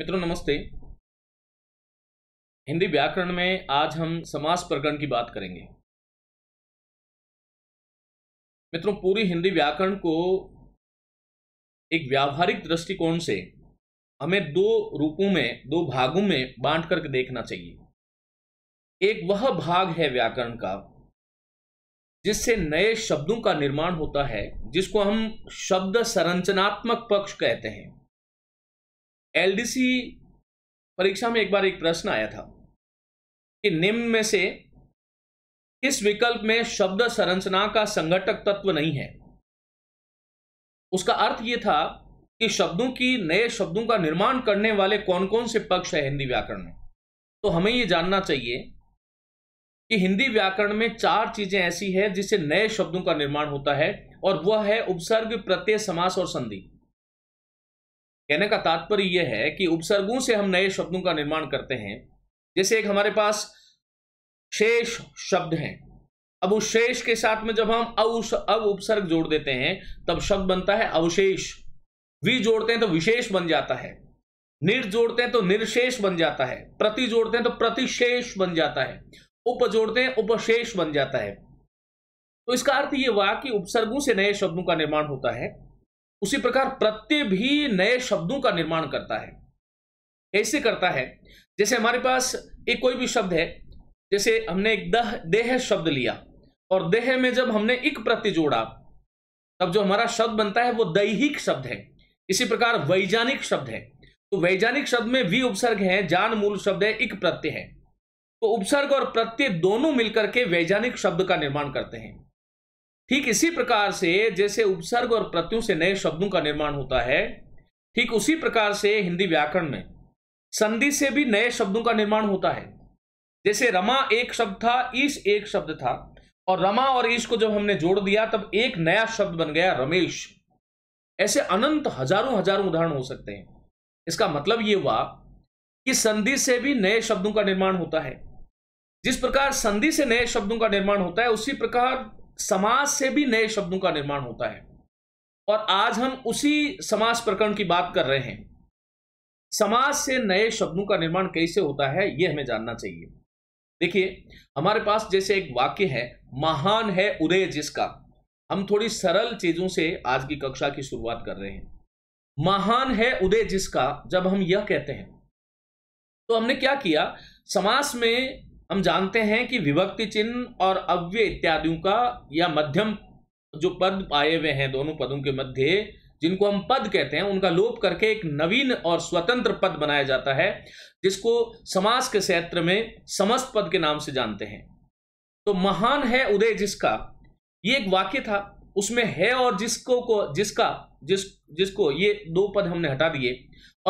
मित्रों नमस्ते हिंदी व्याकरण में आज हम समास प्रकरण की बात करेंगे मित्रों पूरी हिंदी व्याकरण को एक व्यावहारिक दृष्टिकोण से हमें दो रूपों में दो भागों में बांट करके देखना चाहिए एक वह भाग है व्याकरण का जिससे नए शब्दों का निर्माण होता है जिसको हम शब्द संरचनात्मक पक्ष कहते हैं एलडीसी परीक्षा में एक बार एक प्रश्न आया था कि निम्न में से किस विकल्प में शब्द संरचना का संगठक तत्व नहीं है उसका अर्थ यह था कि शब्दों की नए शब्दों का निर्माण करने वाले कौन कौन से पक्ष है हिंदी व्याकरण में तो हमें यह जानना चाहिए कि हिंदी व्याकरण में चार चीजें ऐसी है जिससे नए शब्दों का निर्माण होता है और वह है उपसर्ग प्रत्यय समास और संधि कहने का तात्पर्य यह है कि उपसर्गों से हम नए शब्दों का निर्माण करते हैं जैसे एक हमारे पास शेष शब्द हैं अब उस शेष के साथ में जब हम अवश अव उपसर्ग जोड़ देते हैं तब शब्द बनता है अवशेष वि जोड़ते हैं तो विशेष बन जाता है निर जोड़ते हैं तो निर्शेष बन जाता है प्रति जोड़ते हैं तो प्रतिशेष बन जाता है उप जोड़ते हैं उपशेष बन जाता है तो इसका अर्थ ये हुआ कि उपसर्गों से नए शब्दों का निर्माण होता है उसी प्रकार प्रत्यय भी नए शब्दों का निर्माण करता है ऐसे करता है जैसे हमारे पास एक कोई भी शब्द है जैसे हमने एक दह देह शब्द लिया और देह में जब हमने एक प्रत्यय जोड़ा तब जो हमारा शब्द बनता है वो दैहिक शब्द है इसी प्रकार वैज्ञानिक शब्द है तो वैज्ञानिक शब्द में वी उपसर्ग है जान मूल शब्द है एक प्रत्यय है तो उपसर्ग और प्रत्यय दोनों मिलकर के वैज्ञानिक शब्द का निर्माण करते हैं ठीक इसी प्रकार से जैसे उपसर्ग और प्रत्यु से नए शब्दों का निर्माण होता है ठीक उसी प्रकार से हिंदी व्याकरण में संधि से भी नए शब्दों का निर्माण होता है जैसे रमा एक शब्द था ईश एक शब्द था और रमा और ईश को जब हमने जोड़ दिया तब एक नया शब्द बन गया रमेश ऐसे अनंत हजारों हजारों उदाहरण हो सकते हैं इसका मतलब ये हुआ कि संधि से भी नए शब्दों का निर्माण होता है जिस प्रकार संधि से नए शब्दों का निर्माण होता है उसी प्रकार समाज से भी नए शब्दों का निर्माण होता है और आज हम उसी समाज प्रकरण की बात कर रहे हैं समाज से नए शब्दों का निर्माण कैसे होता है यह हमें जानना चाहिए देखिए हमारे पास जैसे एक वाक्य है महान है उदय जिसका हम थोड़ी सरल चीजों से आज की कक्षा की शुरुआत कर रहे हैं महान है उदय जिसका जब हम यह कहते हैं तो हमने क्या किया समास में हम जानते हैं कि विभक्ति चिन्ह और अव्य इत्यादियों का या मध्यम जो पद आए हुए हैं दोनों पदों के मध्य जिनको हम पद कहते हैं उनका लोप करके एक नवीन और स्वतंत्र पद बनाया जाता है जिसको समास के क्षेत्र में समस्त पद के नाम से जानते हैं तो महान है उदय जिसका ये एक वाक्य था उसमें है और जिसको को जिसका जिस जिसको ये दो पद हमने हटा दिए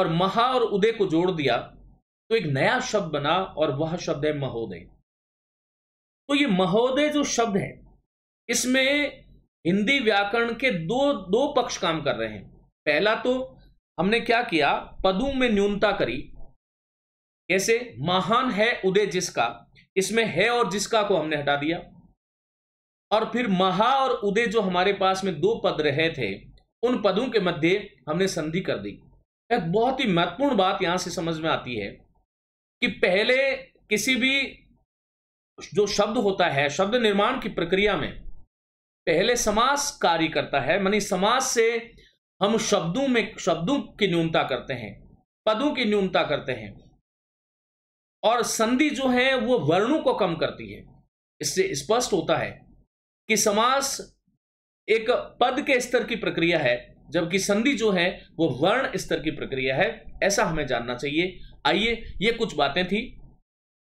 और महा और उदय को जोड़ दिया तो एक नया शब्द बना और वह शब्द है महोदय तो ये महोदय जो शब्द है इसमें हिंदी व्याकरण के दो दो पक्ष काम कर रहे हैं पहला तो हमने क्या किया पदों में न्यूनता करी कैसे महान है उदय जिसका इसमें है और जिसका को हमने हटा दिया और फिर महा और उदय जो हमारे पास में दो पद रहे थे उन पदों के मध्य हमने संधि कर दी एक बहुत ही महत्वपूर्ण बात यहां से समझ में आती है कि पहले किसी भी जो शब्द होता है शब्द निर्माण की प्रक्रिया में पहले समास कार्य करता है मानी समास से हम शब्दों में शब्दों की न्यूनता करते हैं पदों की न्यूनता करते हैं और संधि जो है वो वर्णों को कम करती है इससे स्पष्ट होता है कि समास एक पद के स्तर की प्रक्रिया है जबकि संधि जो है वो वर्ण स्तर की प्रक्रिया है ऐसा हमें जानना चाहिए आइए ये कुछ बातें थी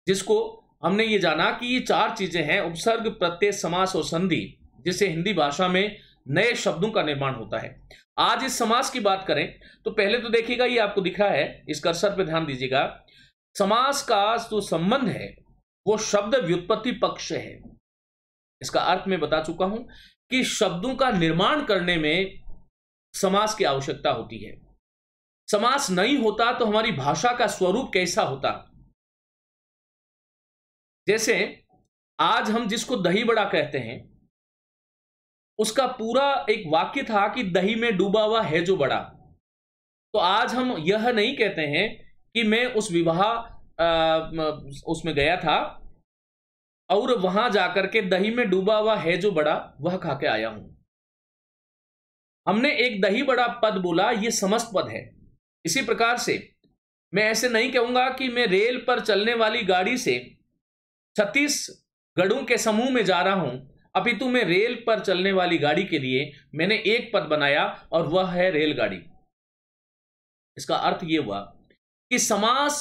जिसको हमने ये जाना कि ये चार चीजें हैं उपसर्ग प्रत्यय समास और संधि जिससे हिंदी भाषा में नए शब्दों का निर्माण होता है आज इस समास की बात करें तो पहले तो देखिएगा ये आपको दिख रहा है इस कर्सर पे ध्यान दीजिएगा समास का जो तो संबंध है वो शब्द व्युत्पत्ति पक्ष है इसका अर्थ मैं बता चुका हूं कि शब्दों का निर्माण करने में समास की आवश्यकता होती है समास नहीं होता तो हमारी भाषा का स्वरूप कैसा होता जैसे आज हम जिसको दही बड़ा कहते हैं उसका पूरा एक वाक्य था कि दही में डूबा हुआ है जो बड़ा तो आज हम यह नहीं कहते हैं कि मैं उस विवाह उसमें गया था और वहां जाकर के दही में डूबा हुआ है जो बड़ा वह खा के आया हूं हमने एक दही बड़ा पद बोला ये समस्त पद है इसी प्रकार से मैं ऐसे नहीं कहूंगा कि मैं रेल पर चलने वाली गाड़ी से छत्तीस गढ़ों के समूह में जा रहा हूं अपितु मैं रेल पर चलने वाली गाड़ी के लिए मैंने एक पद बनाया और वह है रेलगाड़ी इसका अर्थ यह हुआ कि समास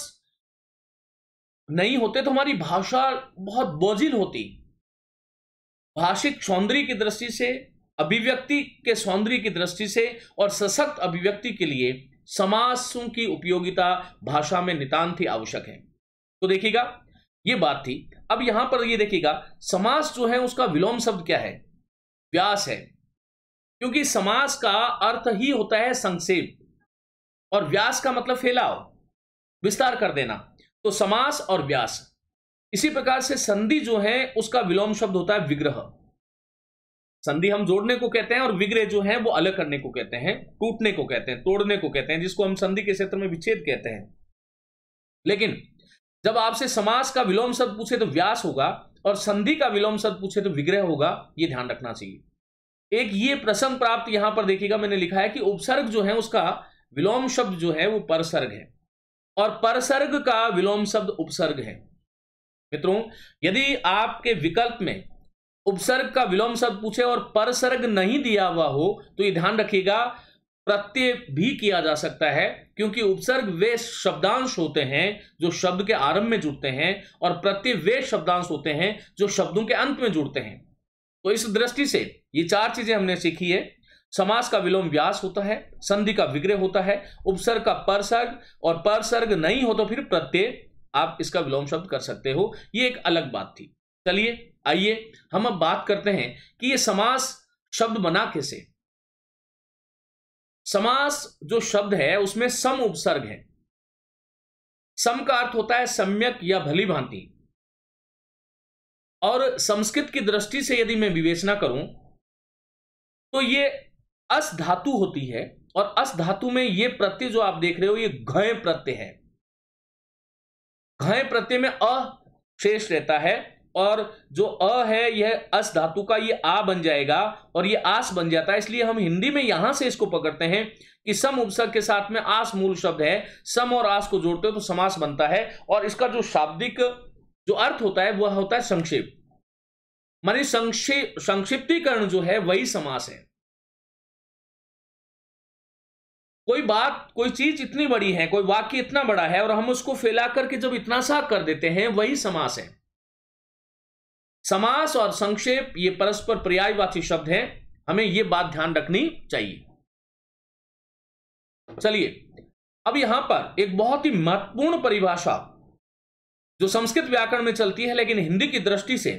नहीं होते तो हमारी भाषा बहुत बोझिल होती भाषिक सौंदर्य की दृष्टि से अभिव्यक्ति के सौंदर्य की दृष्टि से और सशक्त अभिव्यक्ति के लिए समासों की उपयोगिता भाषा में नितान्त ही आवश्यक है तो देखिएगा ये बात थी अब यहां पर ये देखिएगा समास जो है उसका विलोम शब्द क्या है व्यास है क्योंकि समास का अर्थ ही होता है संक्षेप और व्यास का मतलब फैलाव विस्तार कर देना तो समास और व्यास इसी प्रकार से संधि जो है उसका विलोम शब्द होता है विग्रह संधि हम जोड़ने को कहते हैं और विग्रह जो है वो अलग करने को कहते हैं टूटने को कहते हैं तोड़ने को कहते हैं जिसको हम संधि के क्षेत्र में विच्छेद कहते हैं लेकिन जब आपसे समास का विलोम शब्द पूछे तो व्यास होगा और संधि का विलोम शब्द पूछे तो विग्रह होगा ये ध्यान रखना चाहिए एक ये प्रसंग प्राप्त यहां पर देखिएगा मैंने लिखा है कि उपसर्ग जो है उसका विलोम शब्द जो है वो परसर्ग है और परसर्ग का विलोम शब्द उपसर्ग है मित्रों यदि आपके विकल्प में उपसर्ग का विलोम शब्द पूछे और परसर्ग नहीं दिया हुआ हो तो ये ध्यान रखिएगा प्रत्यय भी किया जा सकता है क्योंकि उपसर्ग वे शब्दांश होते हैं जो शब्द के आरंभ में जुड़ते हैं और प्रत्यय वे शब्दांश होते हैं जो शब्दों के अंत में जुड़ते हैं तो इस दृष्टि से ये चार चीजें हमने सीखी है समास का विलोम व्यास होता है संधि का विग्रह होता है उपसर्ग का परसर्ग और परसर्ग नहीं हो तो फिर प्रत्यय आप इसका विलोम शब्द कर सकते हो ये एक अलग बात थी चलिए आइए हम अब बात करते हैं कि ये समास शब्द बना कैसे समास जो शब्द है उसमें सम उपसर्ग है सम का अर्थ होता है सम्यक या भली भांति और संस्कृत की दृष्टि से यदि मैं विवेचना करूं तो ये अस धातु होती है और अस धातु में ये प्रत्यय जो आप देख रहे हो ये घय प्रत्यय है घय प्रत्यय में अ शेष रहता है और जो अ है यह अस धातु का ये आ बन जाएगा और ये आस बन जाता है इसलिए हम हिंदी में यहां से इसको पकड़ते हैं कि सम उपसर्ग के साथ में आस मूल शब्द है सम और आस को जोड़ते हो तो समास बनता है और इसका जो शाब्दिक जो अर्थ होता है वह होता है संक्षेप मानी संक्षेप संक्षिप्तीकरण जो है वही समास है कोई बात कोई चीज इतनी बड़ी है कोई वाक्य इतना बड़ा है और हम उसको फैला करके जब इतना सा कर देते हैं वही समास है समास और संक्षेप ये परस्पर पर्यायवाची शब्द हैं हमें ये बात ध्यान रखनी चाहिए चलिए अब यहां पर एक बहुत ही महत्वपूर्ण परिभाषा जो संस्कृत व्याकरण में चलती है लेकिन हिंदी की दृष्टि से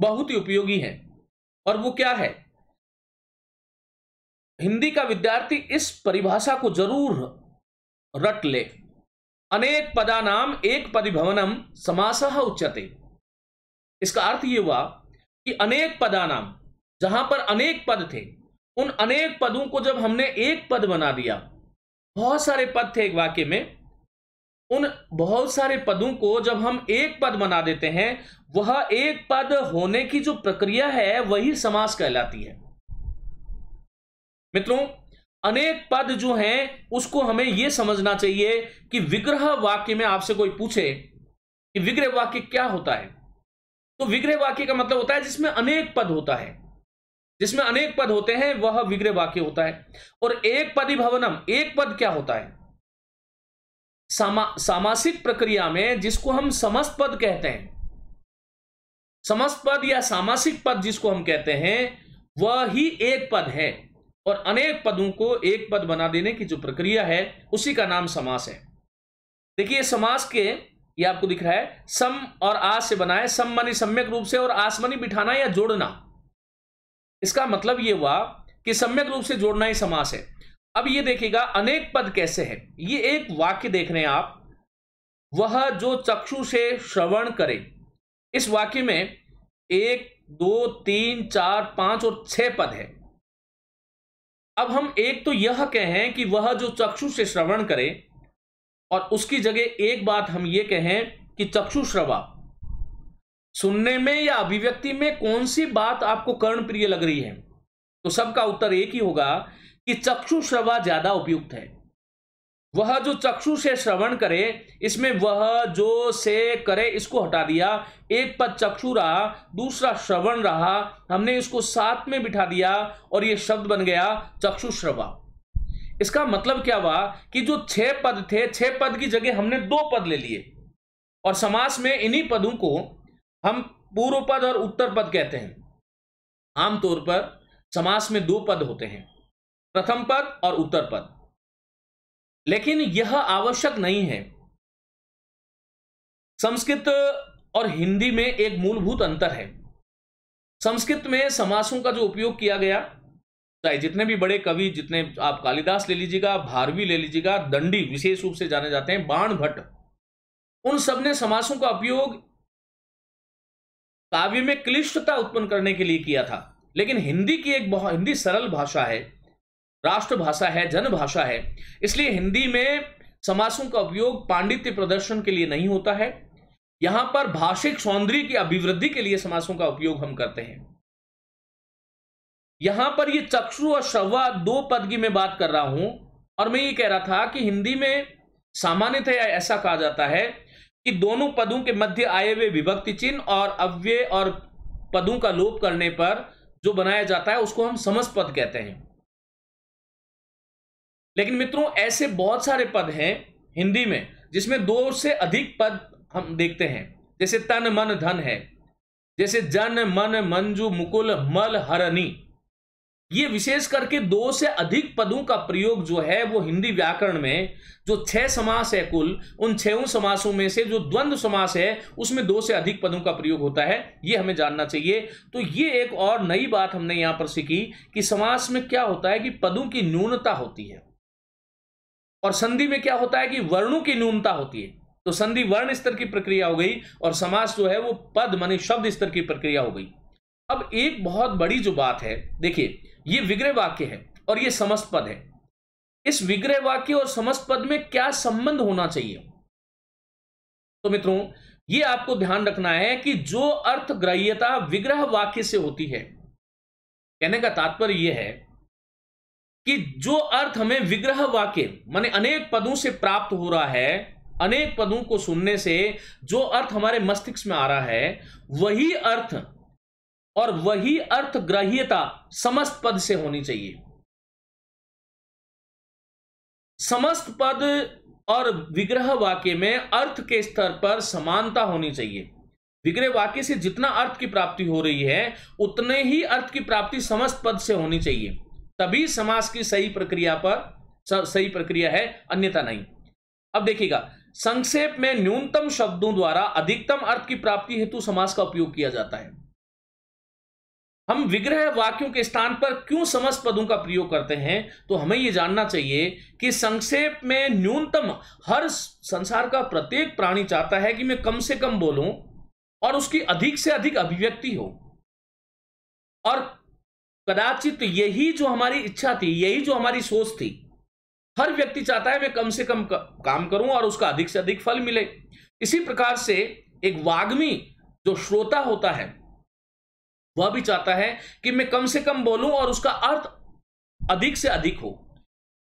बहुत ही उपयोगी है और वो क्या है हिंदी का विद्यार्थी इस परिभाषा को जरूर रट ले अनेक पदा नाम एक पदिभवनम समास उच्यते इसका अर्थ ये हुआ कि अनेक पदानाम जहां पर अनेक पद थे उन अनेक पदों को जब हमने एक पद बना दिया बहुत सारे पद थे एक वाक्य में उन बहुत सारे पदों को जब हम एक पद बना देते हैं वह एक पद होने की जो प्रक्रिया है वही समास कहलाती है मित्रों अनेक पद जो हैं उसको हमें यह समझना चाहिए कि विग्रह वाक्य में आपसे कोई पूछे कि विग्रह वाक्य क्या होता है तो विग्रह वाक्य का मतलब होता है जिसमें अनेक पद होता है जिसमें अनेक पद होते हैं वह विग्रह वाक्य होता है और एक पदी भवनम एक पद क्या होता है सामा, सामासिक प्रक्रिया में जिसको हम समस्त पद कहते हैं समस्त पद या सामासिक पद जिसको हम कहते हैं वह ही एक पद है और अनेक पदों को एक पद बना देने की जो प्रक्रिया है उसी का नाम समास है देखिए समास के ये आपको दिख रहा है सम और आ से बनाए सम मनी सम्यक रूप से और आसमनी बिठाना या जोड़ना इसका मतलब ये हुआ कि सम्यक रूप से जोड़ना ही समास है अब ये देखिएगा अनेक पद कैसे हैं ये एक वाक्य देख रहे हैं आप वह जो चक्षु से श्रवण करे इस वाक्य में एक दो तीन चार पांच और छह पद है अब हम एक तो यह कहें कि वह जो चक्षु से श्रवण करे और उसकी जगह एक बात हम ये कहें कि चक्षुश्रवा सुनने में या अभिव्यक्ति में कौन सी बात आपको कर्ण प्रिय लग रही है तो सबका उत्तर एक ही होगा कि चक्षुश्रवा ज्यादा उपयुक्त है वह जो चक्षु से श्रवण करे इसमें वह जो से करे इसको हटा दिया एक पद चक्षु रहा दूसरा श्रवण रहा हमने इसको साथ में बिठा दिया और यह शब्द बन गया चक्षुश्रवा इसका मतलब क्या हुआ कि जो छह पद थे छह पद की जगह हमने दो पद ले लिए और समास में इन्हीं पदों को हम पूर्व पद और उत्तर पद कहते हैं आमतौर पर समास में दो पद होते हैं प्रथम पद और उत्तर पद लेकिन यह आवश्यक नहीं है संस्कृत और हिंदी में एक मूलभूत अंतर है संस्कृत में समासों का जो उपयोग किया गया चाहे जितने भी बड़े कवि जितने आप कालिदास ले लीजिएगा भारवी ले लीजिएगा दंडी विशेष रूप से जाने जाते हैं बाण भट्ट उन सब ने समासों का उपयोग काव्य में क्लिष्टता उत्पन्न करने के लिए किया था लेकिन हिंदी की एक बहुत हिंदी सरल भाषा है राष्ट्रभाषा है जन भाषा है इसलिए हिंदी में समासों का उपयोग पांडित्य प्रदर्शन के लिए नहीं होता है यहां पर भाषिक सौंदर्य की अभिवृद्धि के लिए समासों का उपयोग हम करते हैं यहां पर ये चक्षु और शवा दो पद की मैं बात कर रहा हूं और मैं ये कह रहा था कि हिंदी में सामान्यतः ऐसा कहा जाता है कि दोनों पदों के मध्य आए हुए विभक्ति चिन्ह और अव्यय और पदों का लोप करने पर जो बनाया जाता है उसको हम समस्त पद कहते हैं लेकिन मित्रों ऐसे बहुत सारे पद हैं हिंदी में जिसमें दो से अधिक पद हम देखते हैं जैसे तन मन धन है जैसे जन मन मंजू मुकुल मल हरनी ये विशेष करके दो से अधिक पदों का प्रयोग जो है वो हिंदी व्याकरण में जो छह समास है कुल उन छहों समासों में से जो द्वंद्व समास है उसमें दो से अधिक पदों का प्रयोग होता है ये हमें जानना चाहिए तो ये एक और नई बात हमने यहां पर सीखी कि समास में क्या होता है कि पदों की न्यूनता होती है और संधि में क्या होता है कि वर्णों की न्यूनता होती है तो संधि वर्ण स्तर की प्रक्रिया हो गई और समास जो है वो पद मानी शब्द स्तर की प्रक्रिया हो गई अब एक बहुत बड़ी जो बात है देखिए ये विग्रह वाक्य है और ये समस्त पद है इस विग्रह वाक्य और समस्त पद में क्या संबंध होना चाहिए तो मित्रों ये आपको ध्यान रखना है कि जो अर्थ ग्राह्यता विग्रह वाक्य से होती है कहने का तात्पर्य यह है कि जो अर्थ हमें विग्रह वाक्य माने अनेक पदों से प्राप्त हो रहा है अनेक पदों को सुनने से जो अर्थ हमारे मस्तिष्क में आ रहा है वही अर्थ और वही ग्राह्यता समस्त पद से होनी चाहिए समस्त पद और विग्रह वाक्य में अर्थ के स्तर पर समानता होनी चाहिए विग्रह वाक्य से जितना अर्थ की प्राप्ति हो रही है उतने ही अर्थ की प्राप्ति समस्त पद से होनी चाहिए तभी समास की सही प्रक्रिया पर सही प्रक्रिया है अन्यथा नहीं अब देखिएगा संक्षेप में न्यूनतम शब्दों द्वारा अधिकतम अर्थ की प्राप्ति हेतु समास का उपयोग किया जाता है हम विग्रह वाक्यों के स्थान पर क्यों समस्त पदों का प्रयोग करते हैं तो हमें यह जानना चाहिए कि संक्षेप में न्यूनतम हर संसार का प्रत्येक प्राणी चाहता है कि मैं कम से कम बोलूं और उसकी अधिक से अधिक अभिव्यक्ति हो और कदाचित यही जो हमारी इच्छा थी यही जो हमारी सोच थी हर व्यक्ति चाहता है मैं कम से कम काम करूं और उसका अधिक से अधिक फल मिले इसी प्रकार से एक वाग्मी जो श्रोता होता है वह भी चाहता है कि मैं कम से कम बोलूं और उसका अर्थ अधिक से अधिक हो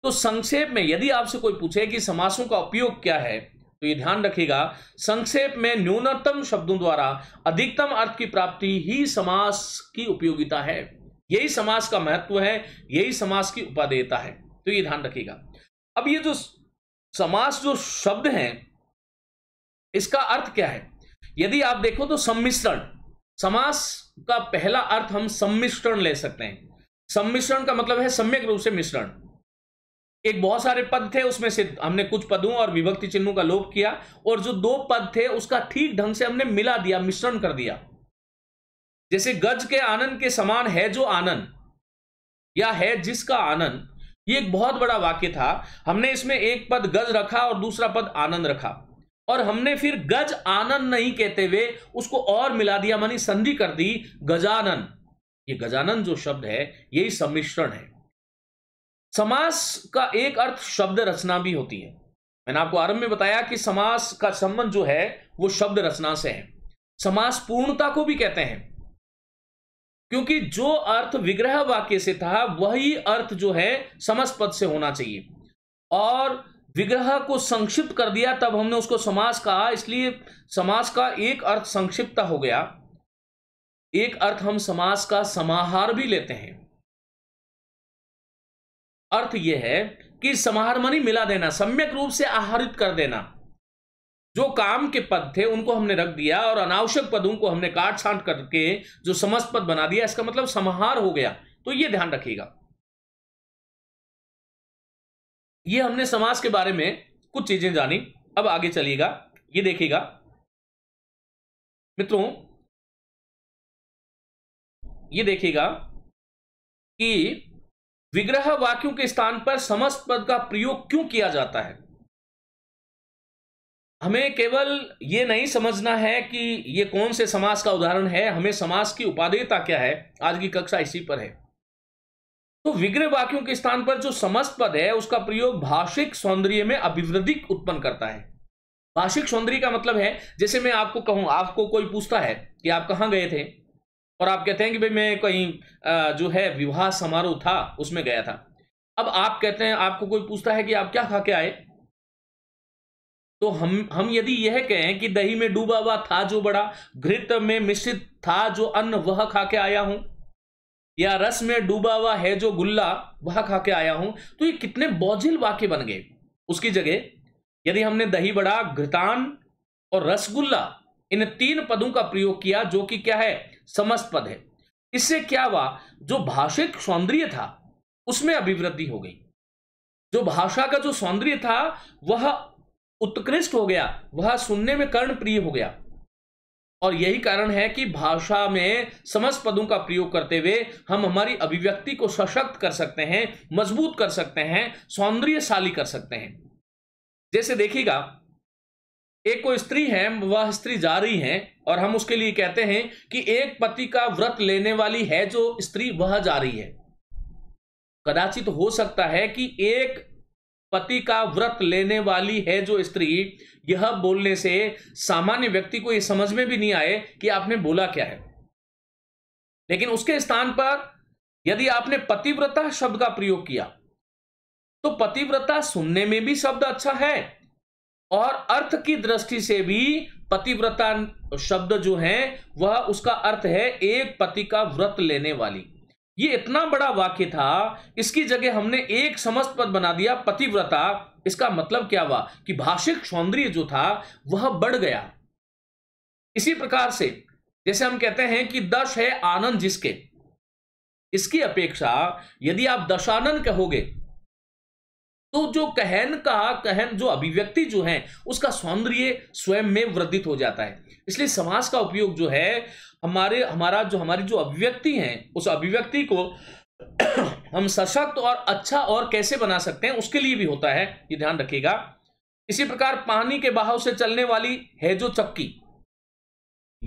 तो संक्षेप में यदि आपसे कोई पूछे कि समासों का उपयोग क्या है तो ये ध्यान रखिएगा संक्षेप में न्यूनतम शब्दों द्वारा अधिकतम अर्थ की प्राप्ति ही समास की उपयोगिता है यही समास का महत्व है यही समास की उपादेयता है तो ये ध्यान रखिएगा अब ये जो समास जो शब्द है इसका अर्थ क्या है यदि आप देखो तो सम्मिश्रण समास का पहला अर्थ हम सम्मिश्रण ले सकते हैं सम्मिश्रण का मतलब है सम्यक रूप से मिश्रण एक बहुत सारे पद थे उसमें से हमने कुछ पदों और विभक्ति चिन्हों का लोप किया और जो दो पद थे उसका ठीक ढंग से हमने मिला दिया मिश्रण कर दिया जैसे गज के आनंद के समान है जो आनंद या है जिसका आनंद ये एक बहुत बड़ा वाक्य था हमने इसमें एक पद गज रखा और दूसरा पद आनंद रखा और हमने फिर गज आनंद नहीं कहते हुए उसको और मिला दिया मानी संधि कर दी गजानन ये गजानन जो शब्द है यही सम्मिश्रण है समास का एक अर्थ शब्द रचना भी होती है मैंने आपको आरंभ में बताया कि समास का संबंध जो है वो शब्द रचना से है समास पूर्णता को भी कहते हैं क्योंकि जो अर्थ विग्रह वाक्य से था वही अर्थ जो है समस पद से होना चाहिए और विग्रह को संक्षिप्त कर दिया तब हमने उसको समास कहा इसलिए समास का एक अर्थ संक्षिप्त हो गया एक अर्थ हम समास का समाहार भी लेते हैं अर्थ यह है कि समाहार मनी मिला देना सम्यक रूप से आहारित कर देना जो काम के पद थे उनको हमने रख दिया और अनावश्यक पदों को हमने काट छांट करके जो समस्त पद बना दिया इसका मतलब समाहार हो गया तो ये ध्यान रखिएगा ये हमने समाज के बारे में कुछ चीजें जानी अब आगे चलिएगा ये देखिएगा मित्रों ये देखिएगा कि विग्रह वाक्यों के स्थान पर समस्त पद का प्रयोग क्यों किया जाता है हमें केवल ये नहीं समझना है कि ये कौन से समास का उदाहरण है हमें समास की उपादेयता क्या है आज की कक्षा इसी पर है तो विग्रह वाक्यों के स्थान पर जो समस्त पद है उसका प्रयोग भाषिक सौंदर्य में अभिवृद्धि उत्पन्न करता है भाषिक सौंदर्य का मतलब है जैसे मैं आपको कहूं आपको कोई पूछता है कि आप कहाँ गए थे और आप कहते हैं कि भाई मैं कहीं जो है विवाह समारोह था उसमें गया था अब आप कहते हैं आपको कोई पूछता है कि आप क्या खा के आए तो हम हम यदि यह कहें कि दही में डूबा हुआ था जो बड़ा घृत में मिश्रित था जो अन्न वह खा के आया हूं या रस में डूबा हुआ है जो गुल्ला वह खा के आया हूं तो ये कितने बौझिल वाक्य बन गए उसकी जगह यदि हमने दही बड़ा घृतान और रसगुल्ला इन तीन पदों का प्रयोग किया जो कि क्या है समस्त पद है इससे क्या हुआ जो भाषिक सौंदर्य था उसमें अभिवृद्धि हो गई जो भाषा का जो सौंदर्य था वह उत्कृष्ट हो गया वह सुनने में कर्ण प्रिय हो गया और यही कारण है कि भाषा में समस्त पदों का प्रयोग करते हुए हम हमारी अभिव्यक्ति को सशक्त कर सकते हैं मजबूत कर सकते हैं सौंदर्यशाली कर सकते हैं जैसे देखिएगा एक को स्त्री है वह स्त्री जा रही है और हम उसके लिए कहते हैं कि एक पति का व्रत लेने वाली है जो स्त्री वह जा रही है कदाचित हो सकता है कि एक पति का व्रत लेने वाली है जो स्त्री यह बोलने से सामान्य व्यक्ति को यह समझ में भी नहीं आए कि आपने बोला क्या है लेकिन उसके स्थान पर यदि आपने पतिव्रता शब्द का प्रयोग किया तो पतिव्रता सुनने में भी शब्द अच्छा है और अर्थ की दृष्टि से भी पतिव्रता शब्द जो है वह उसका अर्थ है एक पति का व्रत लेने वाली ये इतना बड़ा वाक्य था इसकी जगह हमने एक समस्त पद बना दिया पतिव्रता इसका मतलब क्या हुआ कि भाषिक सौंदर्य जो था वह बढ़ गया इसी प्रकार से जैसे हम कहते हैं कि दश है आनंद जिसके इसकी अपेक्षा यदि आप दशानन कहोगे तो जो कहन का कहन जो अभिव्यक्ति जो है उसका सौंदर्य स्वयं में वर्धित हो जाता है इसलिए समास का उपयोग जो है हमारे हमारा जो हमारी जो अभिव्यक्ति है उस अभिव्यक्ति को हम सशक्त और अच्छा और कैसे बना सकते हैं उसके लिए भी होता है ये ध्यान रखिएगा इसी प्रकार पानी के बहाव से चलने वाली है जो चक्की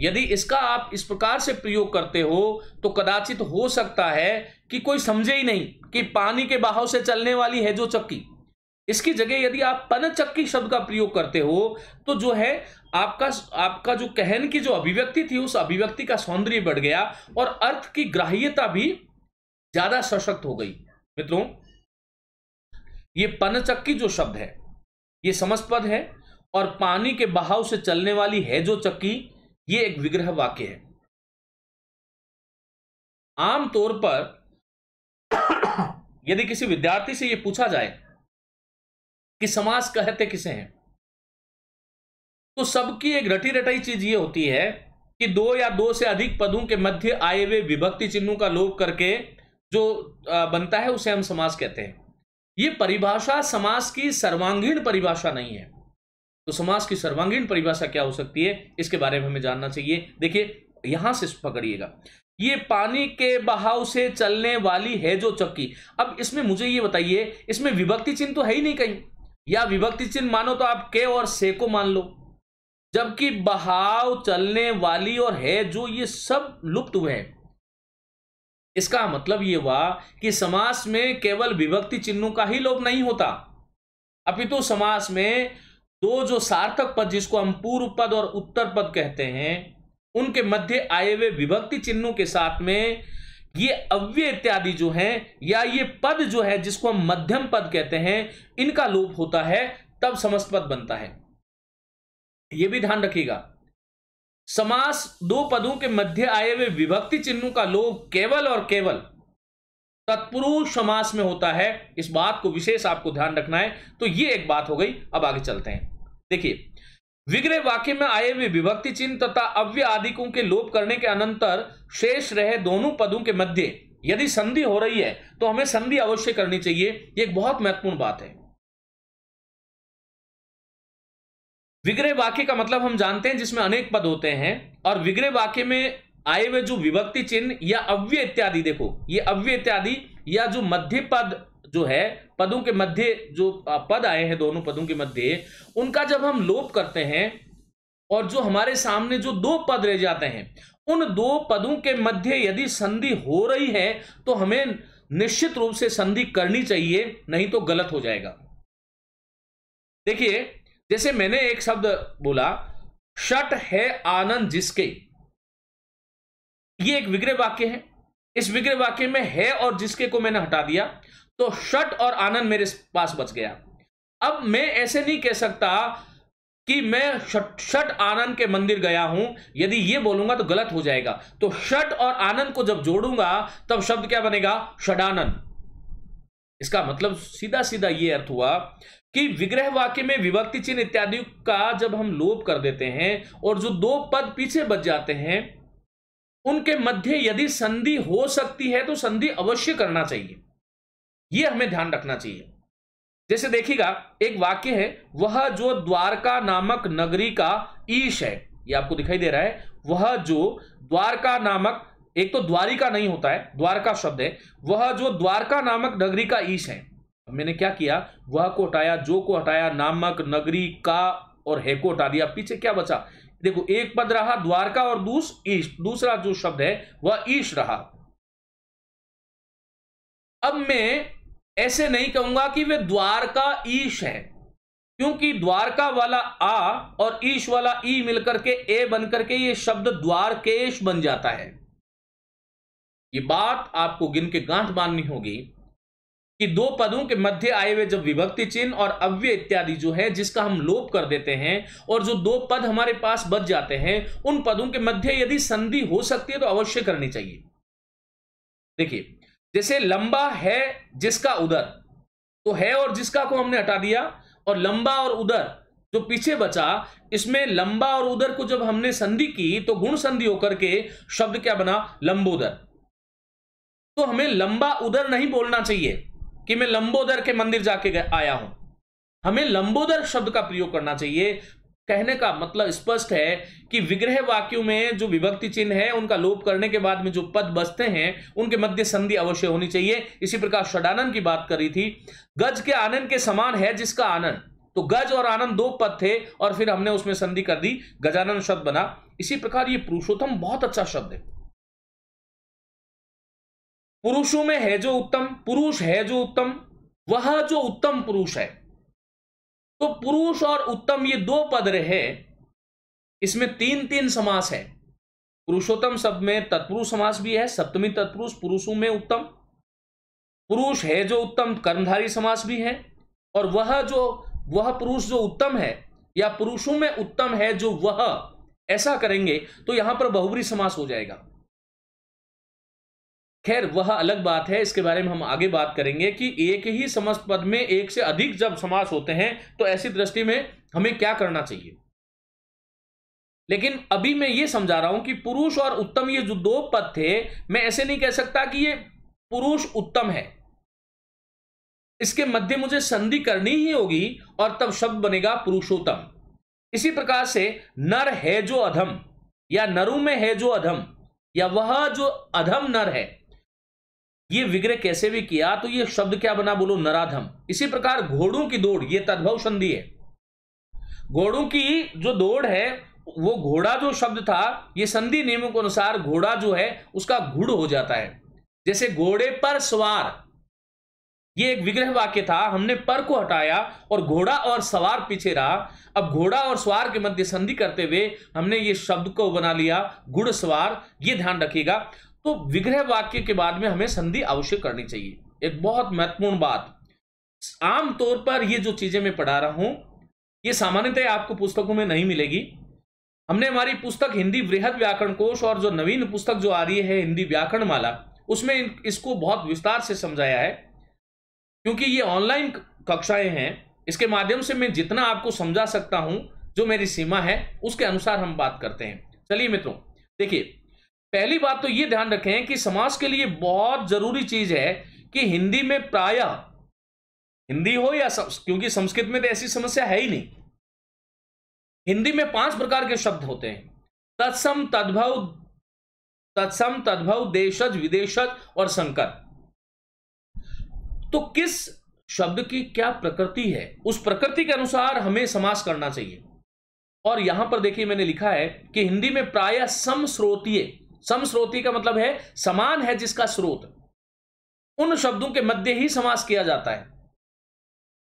यदि इसका आप इस प्रकार से प्रयोग करते हो तो कदाचित हो सकता है कि कोई समझे ही नहीं कि पानी के बहाव से चलने वाली है जो चक्की इसकी जगह यदि आप पन चक्की शब्द का प्रयोग करते हो तो जो है आपका आपका जो कहन की जो अभिव्यक्ति थी उस अभिव्यक्ति का सौंदर्य बढ़ गया और अर्थ की ग्राह्यता भी ज्यादा सशक्त हो गई मित्रों ये पनचक्की जो शब्द है ये समस्पद है और पानी के बहाव से चलने वाली है जो चक्की ये एक विग्रह वाक्य है आमतौर पर यदि किसी विद्यार्थी से यह पूछा जाए कि समास कहते किसे हैं तो सबकी एक रटी रटाई चीज ये होती है कि दो या दो से अधिक पदों के मध्य आए हुए विभक्ति चिन्हों का लोप करके जो बनता है उसे हम समास कहते हैं ये परिभाषा समास की सर्वांगीण परिभाषा नहीं है तो समास की सर्वांगीण परिभाषा क्या हो सकती है इसके बारे में हमें जानना चाहिए देखिए यहां से पकड़िएगा ये पानी के बहाव से चलने वाली है जो चक्की अब इसमें मुझे ये बताइए इसमें विभक्ति चिन्ह तो है ही नहीं कहीं या विभक्ति चिन्ह मानो तो आप के और से को मान लो जबकि बहाव चलने वाली और है जो ये सब लुप्त हुए हैं इसका मतलब ये हुआ कि समास में केवल विभक्ति चिन्हों का ही लोप नहीं होता अपितु तो समास में दो जो सार्थक पद जिसको हम पूर्व पद और उत्तर पद कहते हैं उनके मध्य आए हुए विभक्ति चिन्हों के साथ में ये अव्य इत्यादि जो है या ये पद जो है जिसको हम मध्यम पद कहते हैं इनका लोप होता है तब समस्त पद बनता है यह भी ध्यान रखिएगा समास दो पदों के मध्य आए हुए विभक्ति चिन्हों का लोभ केवल और केवल तत्पुरुष समास में होता है इस बात को विशेष आपको ध्यान रखना है तो ये एक बात हो गई अब आगे चलते हैं देखिए विग्रह वाक्य में आए हुए विभक्ति चिन्ह तथा अव्य आदिकों के लोप करने के अनंतर शेष रहे दोनों पदों के मध्य यदि संधि हो रही है तो हमें संधि अवश्य करनी चाहिए यह एक बहुत महत्वपूर्ण बात है विग्रह वाक्य का मतलब हम जानते हैं जिसमें अनेक पद होते हैं और विग्रह वाक्य में आए हुए जो विभक्ति चिन्ह या अव्य इत्यादि देखो ये अव्य इत्यादि या जो मध्य पद जो है पदों के मध्य जो पद आए हैं दोनों पदों के मध्य उनका जब हम लोप करते हैं और जो हमारे सामने जो दो पद रह जाते हैं उन दो पदों के मध्य यदि संधि हो रही है तो हमें निश्चित रूप से संधि करनी चाहिए नहीं तो गलत हो जाएगा देखिए जैसे मैंने एक शब्द बोला शट है आनंद जिसके ये एक विग्रह वाक्य है इस विग्रह वाक्य में है और जिसके को मैंने हटा दिया तो शट और आनंद मेरे पास बच गया अब मैं ऐसे नहीं कह सकता कि मैं शट, शट आनंद के मंदिर गया हूं यदि ये बोलूंगा तो गलत हो जाएगा तो शट और आनंद को जब जोड़ूंगा तब शब्द क्या बनेगा षडानंद इसका मतलब सीधा सीधा ये अर्थ हुआ कि विग्रह वाक्य में विभक्ति चिन्ह इत्यादि का जब हम लोप कर देते हैं और जो दो पद पीछे बच जाते हैं उनके मध्य यदि संधि हो सकती है तो संधि अवश्य करना चाहिए यह हमें ध्यान रखना चाहिए जैसे देखिएगा एक वाक्य है वह जो द्वारका नामक नगरी का ईश है ये आपको दिखाई दे रहा है वह जो द्वारका नामक एक तो द्वारिका नहीं होता है द्वारका शब्द है वह जो द्वारका नामक नगरी का ईश है मैंने क्या किया वह को हटाया जो को हटाया नामक नगरी का और है को हटा दिया पीछे क्या बचा देखो एक पद रहा द्वारका और दूस ईश दूसरा जो शब्द है वह ईश रहा अब मैं ऐसे नहीं कहूंगा कि वे द्वारका ईश है क्योंकि द्वारका वाला आ और ईश वाला ई मिलकर के ए बनकर के ये शब्द द्वारकेश बन जाता है ये बात आपको गिन के गांठ माननी होगी कि दो पदों के मध्य आए हुए जब विभक्ति चिन्ह और अव्यय इत्यादि जो है जिसका हम लोप कर देते हैं और जो दो पद हमारे पास बच जाते हैं उन पदों के मध्य यदि संधि हो सकती है तो अवश्य करनी चाहिए देखिए जैसे लंबा है जिसका उदर तो है और जिसका को हमने हटा दिया और लंबा और उदर जो पीछे बचा इसमें लंबा और उदर को जब हमने संधि की तो गुण संधि होकर के शब्द क्या बना लंबोदर तो हमें लंबा उदर नहीं बोलना चाहिए कि मैं लंबोदर के मंदिर जाके आया हूं हमें लंबोदर शब्द का प्रयोग करना चाहिए कहने का मतलब स्पष्ट है कि विग्रह वाक्यों में जो विभक्ति चिन्ह है उनका लोप करने के बाद में जो पद बसते हैं उनके मध्य संधि अवश्य होनी चाहिए इसी प्रकार षडानंद की बात करी थी गज के आनंद के समान है जिसका आनंद तो गज और आनंद दो पद थे और फिर हमने उसमें संधि कर दी गजानंद शब्द बना इसी प्रकार ये पुरुषोत्तम बहुत अच्छा शब्द है पुरुषों में है जो उत्तम पुरुष है जो उत्तम वह जो उत्तम पुरुष है तो पुरुष और उत्तम ये दो पद रहे इसमें तीन तीन समास है पुरुषोत्तम शब्द में तत्पुरुष समास भी है सप्तमी तत्पुरुष पुरुषों में उत्तम पुरुष है जो उत्तम कर्मधारी समास भी है और वह जो वह पुरुष जो उत्तम है या पुरुषों में उत्तम है जो वह ऐसा करेंगे तो यहां पर बहुबरी समास हो जाएगा खैर वह अलग बात है इसके बारे में हम आगे बात करेंगे कि एक ही समस्त पद में एक से अधिक जब समास होते हैं तो ऐसी दृष्टि में हमें क्या करना चाहिए लेकिन अभी मैं ये समझा रहा हूं कि पुरुष और उत्तम ये जो दो पद थे मैं ऐसे नहीं कह सकता कि ये पुरुष उत्तम है इसके मध्य मुझे संधि करनी ही होगी और तब शब्द बनेगा पुरुषोत्तम इसी प्रकार से नर है जो अधम या नरु में है जो अधम या वह जो अधम नर है ये विग्रह कैसे भी किया तो ये शब्द क्या बना बोलो नराधम इसी प्रकार घोड़ों की दौड़ ये तद्भव संधि है घोड़ों की जो दौड़ है वो घोड़ा जो शब्द था ये संधि नियमों के अनुसार घोड़ा जो है उसका घुड़ हो जाता है जैसे घोड़े पर सवार ये एक विग्रह वाक्य था हमने पर को हटाया और घोड़ा और सवार पीछे रहा अब घोड़ा और सवार के मध्य संधि करते हुए हमने ये शब्द को बना लिया घुड़ सवार ये ध्यान रखिएगा तो विग्रह वाक्य के बाद में हमें संधि अवश्य करनी चाहिए एक बहुत महत्वपूर्ण बात आमतौर पर ये जो चीजें मैं पढ़ा रहा हूं ये सामान्यतः आपको पुस्तकों में नहीं मिलेगी हमने हमारी पुस्तक हिंदी वृहद व्याकरण कोश और जो नवीन पुस्तक जो आ रही है हिंदी व्याकरण माला उसमें इसको बहुत विस्तार से समझाया है क्योंकि ये ऑनलाइन कक्षाएं हैं इसके माध्यम से मैं जितना आपको समझा सकता हूं जो मेरी सीमा है उसके अनुसार हम बात करते हैं चलिए मित्रों देखिए पहली बात तो ये ध्यान रखें कि समाज के लिए बहुत जरूरी चीज है कि हिंदी में प्राय हिंदी हो या सम, क्योंकि संस्कृत में तो ऐसी समस्या है ही नहीं हिंदी में पांच प्रकार के शब्द होते हैं तत्सम तद्भव तत्सम तद्भव देशज विदेशज और संकर तो किस शब्द की क्या प्रकृति है उस प्रकृति के अनुसार हमें समास करना चाहिए और यहां पर देखिए मैंने लिखा है कि हिंदी में प्राय समस्रोतीय समस्रोती का मतलब है समान है जिसका स्रोत उन शब्दों के मध्य ही समास किया जाता है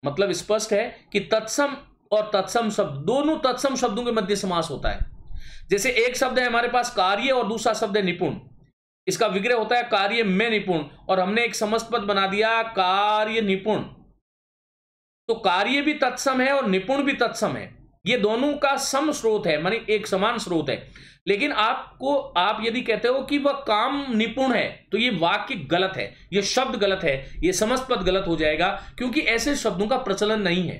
मतलब स्पष्ट है कि तत्सम और तत्सम शब्द दोनों तत्सम शब्दों के मध्य समास होता है जैसे एक शब्द है हमारे पास कार्य और दूसरा शब्द है निपुण इसका विग्रह होता है कार्य में निपुण और हमने एक समस्त पद बना दिया कार्य निपुण तो कार्य भी तत्सम है और निपुण भी तत्सम है ये दोनों का सम स्रोत है मानी एक समान स्रोत है लेकिन आपको आप यदि कहते हो कि वह काम निपुण है तो ये वाक्य गलत है ये शब्द गलत है ये समस्त पद गलत हो जाएगा क्योंकि ऐसे शब्दों का प्रचलन नहीं है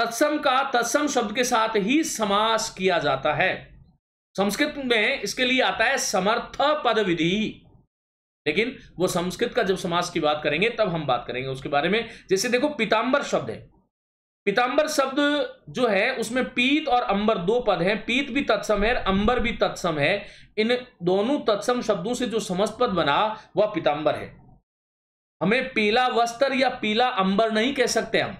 तत्सम का तत्सम शब्द के साथ ही समास किया जाता है संस्कृत में इसके लिए आता है समर्थ पद विधि लेकिन वो संस्कृत का जब समास की बात करेंगे तब हम बात करेंगे उसके बारे में जैसे देखो पीताम्बर शब्द है पीताम्बर शब्द जो है उसमें पीत और अंबर दो पद हैं पीत भी तत्सम है अंबर भी तत्सम है इन दोनों तत्सम शब्दों से जो समस्त पद बना वह पीताम्बर है हमें पीला वस्त्र या पीला अंबर नहीं कह सकते हम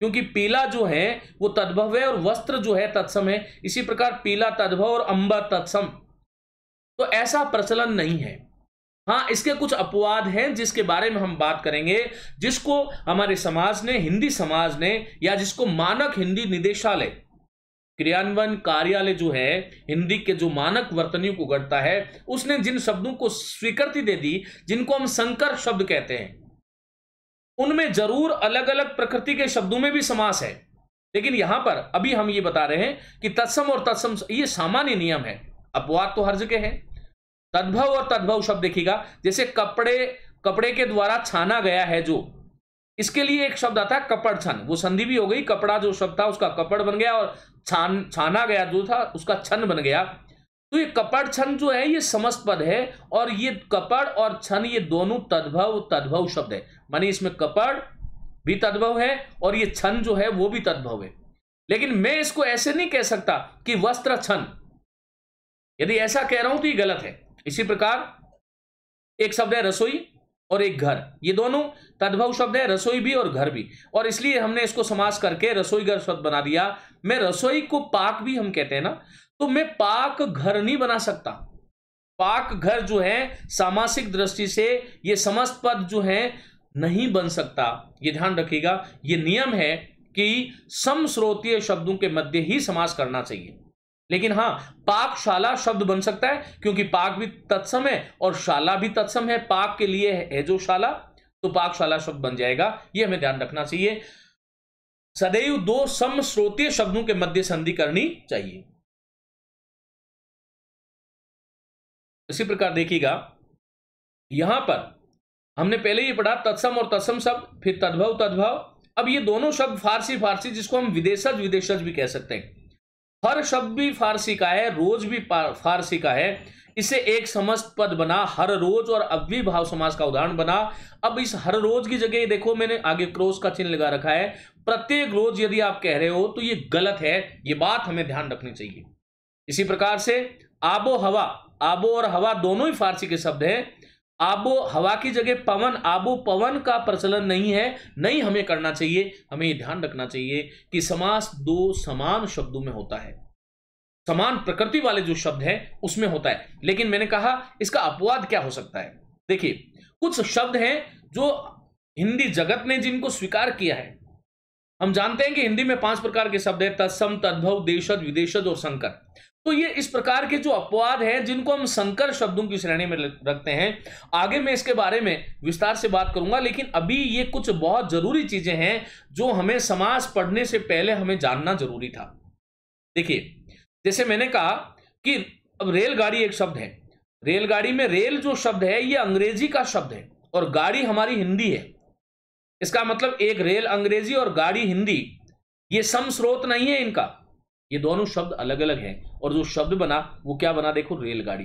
क्योंकि पीला जो है वो तद्भव है और वस्त्र जो है तत्सम है इसी प्रकार पीला तद्भव और अंबर तत्सम तो ऐसा प्रचलन नहीं है हाँ इसके कुछ अपवाद हैं जिसके बारे में हम बात करेंगे जिसको हमारे समाज ने हिंदी समाज ने या जिसको मानक हिंदी निदेशालय क्रियान्वयन कार्यालय जो है हिंदी के जो मानक वर्तनियों को गढ़ता है उसने जिन शब्दों को स्वीकृति दे दी जिनको हम संकर शब्द कहते हैं उनमें जरूर अलग अलग प्रकृति के शब्दों में भी समास है लेकिन यहां पर अभी हम ये बता रहे हैं कि तत्सम और तत्सम ये सामान्य नियम है अपवाद तो हर जगह है तद्भव और तद्भव शब्द देखिएगा जैसे कपड़े कपड़े के द्वारा छाना गया है जो इसके लिए एक शब्द आता है कपड़ छन वो संधि भी हो गई कपड़ा जो शब्द था उसका कपड़ बन गया और छान छाना गया जो था उसका छन बन गया तो ये कपड़ छन जो है ये समस्त पद है और ये कपड़ और छन ये दोनों तद्भव तद्भव शब्द है मानी इसमें कपड़ भी तद्भव है और ये छन जो है वो भी तद्भव है लेकिन मैं इसको ऐसे नहीं कह सकता कि वस्त्र छन यदि ऐसा कह रहा हूं तो ये गलत है इसी प्रकार एक शब्द है रसोई और एक घर ये दोनों तद्भव शब्द है रसोई भी और घर भी और इसलिए हमने इसको समास करके रसोई घर शब्द बना दिया मैं रसोई को पाक भी हम कहते हैं ना तो मैं पाक घर नहीं बना सकता पाक घर जो है सामासिक दृष्टि से ये समस्त पद जो है नहीं बन सकता ये ध्यान रखिएगा ये नियम है कि समस्रोतीय शब्दों के मध्य ही समास करना चाहिए लेकिन हाँ पाकशाला शब्द बन सकता है क्योंकि पाक भी तत्सम है और शाला भी तत्सम है पाक के लिए है जो शाला तो पाकशाला शब्द बन जाएगा यह हमें ध्यान रखना चाहिए सदैव दो समस्रोतीय शब्दों के मध्य संधि करनी चाहिए इसी प्रकार देखिएगा यहां पर हमने पहले ही पढ़ा तत्सम और तत्सम शब्द फिर तद्भव तद्भव अब ये दोनों शब्द फारसी फारसी जिसको हम विदेशज विदेशज भी कह सकते हैं हर शब्द भी फारसी का है रोज भी फारसी का है इसे एक समस्त पद बना हर रोज और अव्वी भाव समाज का उदाहरण बना अब इस हर रोज की जगह देखो मैंने आगे क्रोस का चिन्ह लगा रखा है प्रत्येक रोज यदि आप कह रहे हो तो ये गलत है ये बात हमें ध्यान रखनी चाहिए इसी प्रकार से आबो हवा आबो और हवा दोनों ही फारसी के शब्द हैं आबो हवा की जगह पवन आबो पवन का प्रचलन नहीं है नहीं हमें करना चाहिए हमें ध्यान रखना चाहिए कि समास दो समान शब्दों में होता है समान प्रकृति वाले जो शब्द हैं उसमें होता है लेकिन मैंने कहा इसका अपवाद क्या हो सकता है देखिए कुछ शब्द हैं जो हिंदी जगत ने जिनको स्वीकार किया है हम जानते हैं कि हिंदी में पांच प्रकार के शब्द है तत्सम तद्भव देशज विदेशज और संकर तो ये इस प्रकार के जो अपवाद हैं जिनको हम संकर शब्दों की श्रेणी में रखते हैं आगे मैं इसके बारे में विस्तार से बात करूंगा लेकिन अभी ये कुछ बहुत जरूरी चीजें हैं जो हमें समास पढ़ने से पहले हमें जानना जरूरी था देखिए जैसे मैंने कहा कि अब रेलगाड़ी एक शब्द है रेलगाड़ी में रेल जो शब्द है ये अंग्रेजी का शब्द है और गाड़ी हमारी हिंदी है इसका मतलब एक रेल अंग्रेजी और गाड़ी हिंदी ये स्रोत नहीं है इनका ये दोनों शब्द अलग अलग हैं और जो शब्द बना वो क्या बना देखो रेलगाड़ी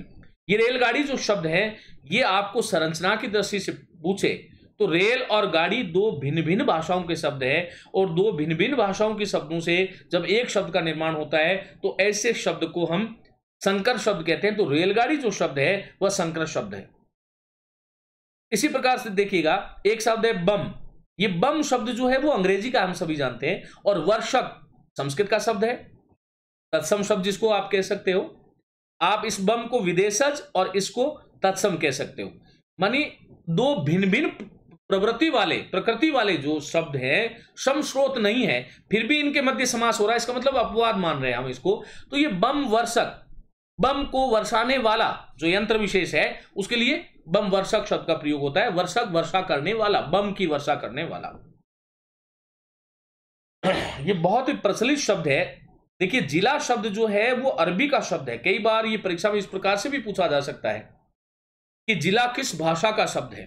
ये रेलगाड़ी जो शब्द है ये आपको संरचना की दृष्टि से पूछे तो रेल और गाड़ी दो भिन्न भिन्न भाषाओं के शब्द है और दो भिन्न भिन्न भाषाओं के शब्दों से जब एक शब्द का निर्माण होता है तो ऐसे शब्द को हम संकर शब्द कहते हैं तो रेलगाड़ी जो शब्द है वह संकर शब्द है इसी प्रकार से देखिएगा एक शब्द है बम ये बम शब्द जो है वो अंग्रेजी का हम सभी जानते हैं और वर्षक संस्कृत का शब्द है तत्सम शब्द जिसको आप कह सकते हो आप इस बम को विदेशज और इसको तत्सम कह सकते हो मानी दो भिन्न भिन्न प्रवृत्ति वाले प्रकृति वाले जो शब्द हैं स्रोत नहीं है फिर भी इनके मध्य समास हो रहा है इसका मतलब अपवाद मान रहे हैं हम इसको तो ये बम वर्षक बम को वर्षाने वाला जो यंत्र विशेष है उसके लिए बम वर्षक शब्द का प्रयोग होता है वर्षक वर्षा करने वाला बम की वर्षा करने वाला ये बहुत ही प्रचलित शब्द है देखिए जिला शब्द जो है वो अरबी का शब्द है कई बार ये परीक्षा में इस प्रकार से भी पूछा जा सकता है कि जिला किस भाषा का शब्द है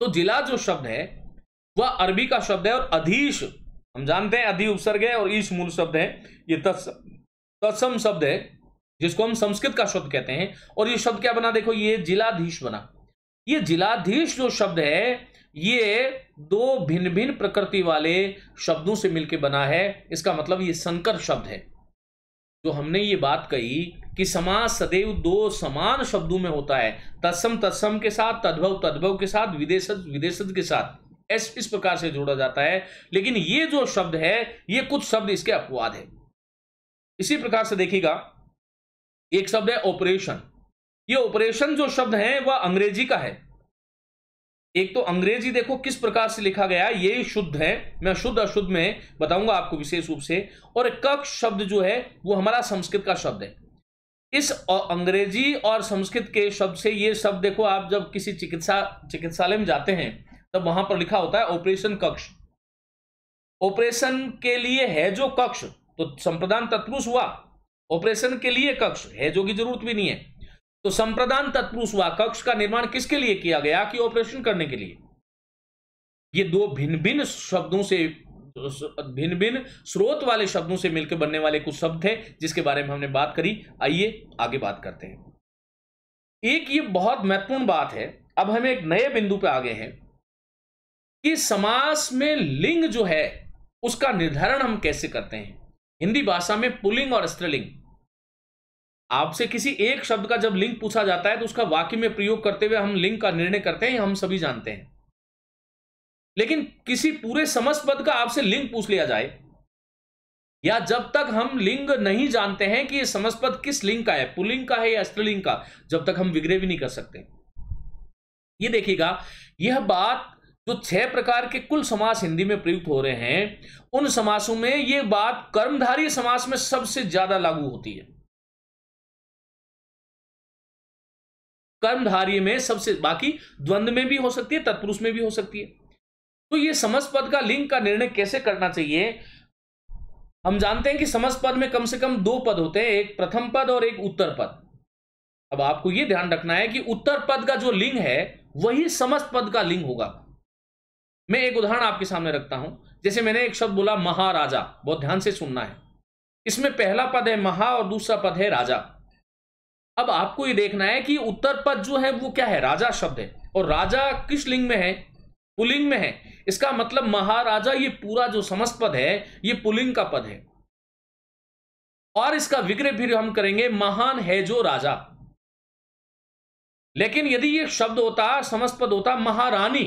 तो जिला जो शब्द है वह अरबी का शब्द है और अधीश हम जानते हैं अधि उपसर्ग है और ईश मूल शब्द है ये तत्सम शब्द है जिसको हम संस्कृत का शब्द कहते हैं और ये शब्द क्या बना देखो ये जिलाधीश बना ये जिलाधीश जो शब्द है ये दो भिन्न भिन्न प्रकृति वाले शब्दों से मिलकर बना है इसका मतलब ये संकर शब्द है जो हमने ये बात कही कि समास सदैव दो समान शब्दों में होता है तत्सम तत्सम के साथ तद्भव तद्भव के साथ विदेश विदेश के साथ इस इस प्रकार से जोड़ा जाता है लेकिन ये जो शब्द है ये कुछ शब्द इसके अपवाद है इसी प्रकार से देखिएगा एक शब्द है ऑपरेशन ये ऑपरेशन जो शब्द है वह अंग्रेजी का है एक तो अंग्रेजी देखो किस प्रकार से लिखा गया ये शुद्ध है मैं शुद्ध अशुद्ध में बताऊंगा आपको विशेष रूप से और कक्ष शब्द जो है वो हमारा संस्कृत का शब्द है इस अंग्रेजी और संस्कृत के शब्द से ये शब्द देखो आप जब किसी चिकित्सा चिकित्सालय में जाते हैं तब वहां पर लिखा होता है ऑपरेशन कक्ष ऑपरेशन के लिए है जो कक्ष तो संप्रदान तत्पुरुष हुआ ऑपरेशन के लिए कक्ष है जो की जरूरत भी नहीं है तो संप्रदान तत्पुरुष हुआ कक्ष का निर्माण किसके लिए किया गया कि ऑपरेशन करने के लिए ये दो भिन्न भिन्न शब्दों से भिन्न भिन्न स्रोत वाले शब्दों से मिलकर बनने वाले कुछ शब्द थे जिसके बारे में हमने बात करी आइए आगे बात करते हैं एक ये बहुत महत्वपूर्ण बात है अब हम एक नए बिंदु पर आ गए हैं कि समास में लिंग जो है उसका निर्धारण हम कैसे करते हैं हिंदी भाषा में पुलिंग और स्त्रीलिंग आपसे किसी एक शब्द का जब लिंग पूछा जाता है तो उसका वाक्य में प्रयोग करते हुए हम लिंग का निर्णय करते हैं हम सभी जानते हैं लेकिन किसी पूरे समस्त पद का आपसे लिंग पूछ लिया जाए या जब तक हम लिंग नहीं जानते हैं कि यह समस्त पद किस लिंग का है पुलिंग का है या स्त्रीलिंग का जब तक हम विग्रह भी नहीं कर सकते ये देखिएगा यह बात जो छह प्रकार के कुल समास हिंदी में प्रयुक्त हो रहे हैं उन समासों में यह बात कर्मधारी समास में सबसे ज्यादा लागू होती है कर्मधारी में सबसे बाकी द्वंद में भी हो सकती है तत्पुरुष में भी हो सकती है तो ये समस्त पद का लिंग का निर्णय कैसे करना चाहिए हम जानते हैं कि समस्त पद में कम से कम दो पद होते हैं एक प्रथम पद और एक उत्तर पद अब आपको यह ध्यान रखना है कि उत्तर पद का जो लिंग है वही समस्त पद का लिंग होगा मैं एक उदाहरण आपके सामने रखता हूं जैसे मैंने एक शब्द बोला महाराजा बहुत ध्यान से सुनना है इसमें पहला पद है महा और दूसरा पद है राजा अब आपको ये देखना है कि उत्तर पद जो है वो क्या है राजा शब्द है और राजा किस लिंग में है पुलिंग में है इसका मतलब महाराजा ये पूरा जो समस्त पद है ये पुलिंग का पद है और इसका विग्रह फिर हम करेंगे महान है जो राजा लेकिन यदि ये शब्द होता समस्त पद होता महारानी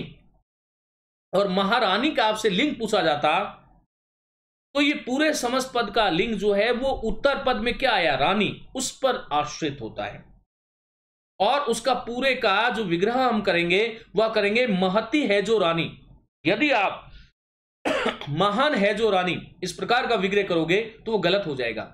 और महारानी का आपसे लिंग पूछा जाता तो ये पूरे समस्त पद का लिंग जो है वो उत्तर पद में क्या आया रानी उस पर आश्रित होता है और उसका पूरे का जो विग्रह हम करेंगे वह करेंगे महती है जो रानी यदि आप महान है जो रानी इस प्रकार का विग्रह करोगे तो वो गलत हो जाएगा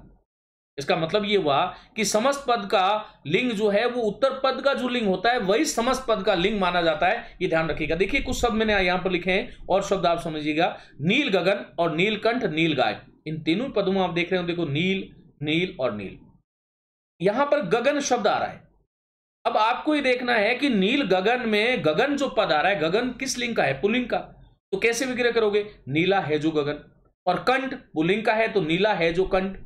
इसका मतलब ये हुआ कि समस्त पद का लिंग जो है वो उत्तर पद का जो लिंग होता है वही समस्त पद का लिंग माना जाता है ये ध्यान रखिएगा देखिए कुछ शब्द मैंने यहां पर लिखे हैं और शब्द आप समझिएगा नील गगन और नीलकंठ नील गाय इन तीनों पदों में आप देख रहे हो देखो नील नील और नील यहां पर गगन शब्द आ रहा है अब आपको ये देखना है कि नील गगन में गगन जो पद आ रहा है गगन किस लिंग का है पुलिंग का तो कैसे विग्रह करोगे नीला है जो गगन और कंठ पुलिंग का है तो नीला है जो कंठ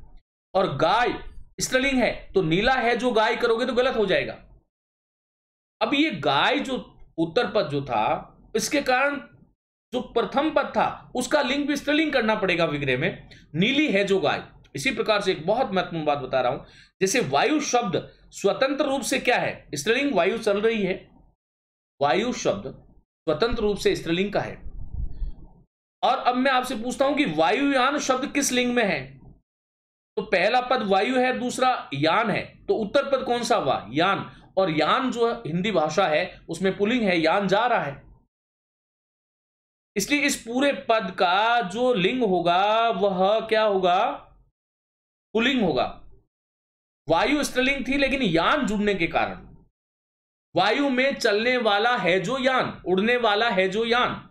और गाय स्त्रीलिंग है तो नीला है जो गाय करोगे तो गलत हो जाएगा अब ये गाय जो उत्तर पद जो था इसके कारण जो प्रथम पद था उसका लिंग भी स्त्रीलिंग करना पड़ेगा विग्रह में नीली है जो गाय इसी प्रकार से एक बहुत महत्वपूर्ण बात बता रहा हूं जैसे वायु शब्द स्वतंत्र रूप से क्या है स्त्रीलिंग वायु चल रही है वायु शब्द स्वतंत्र रूप से स्त्रीलिंग का है और अब मैं आपसे पूछता हूं कि वायुयान शब्द किस लिंग में है तो पहला पद वायु है दूसरा यान है तो उत्तर पद कौन सा हुआ यान और यान जो हिंदी भाषा है उसमें पुलिंग है यान जा रहा है इसलिए इस पूरे पद का जो लिंग होगा वह क्या होगा पुलिंग होगा वायु स्त्रीलिंग थी लेकिन यान जुड़ने के कारण वायु में चलने वाला है जो यान उड़ने वाला है जो यान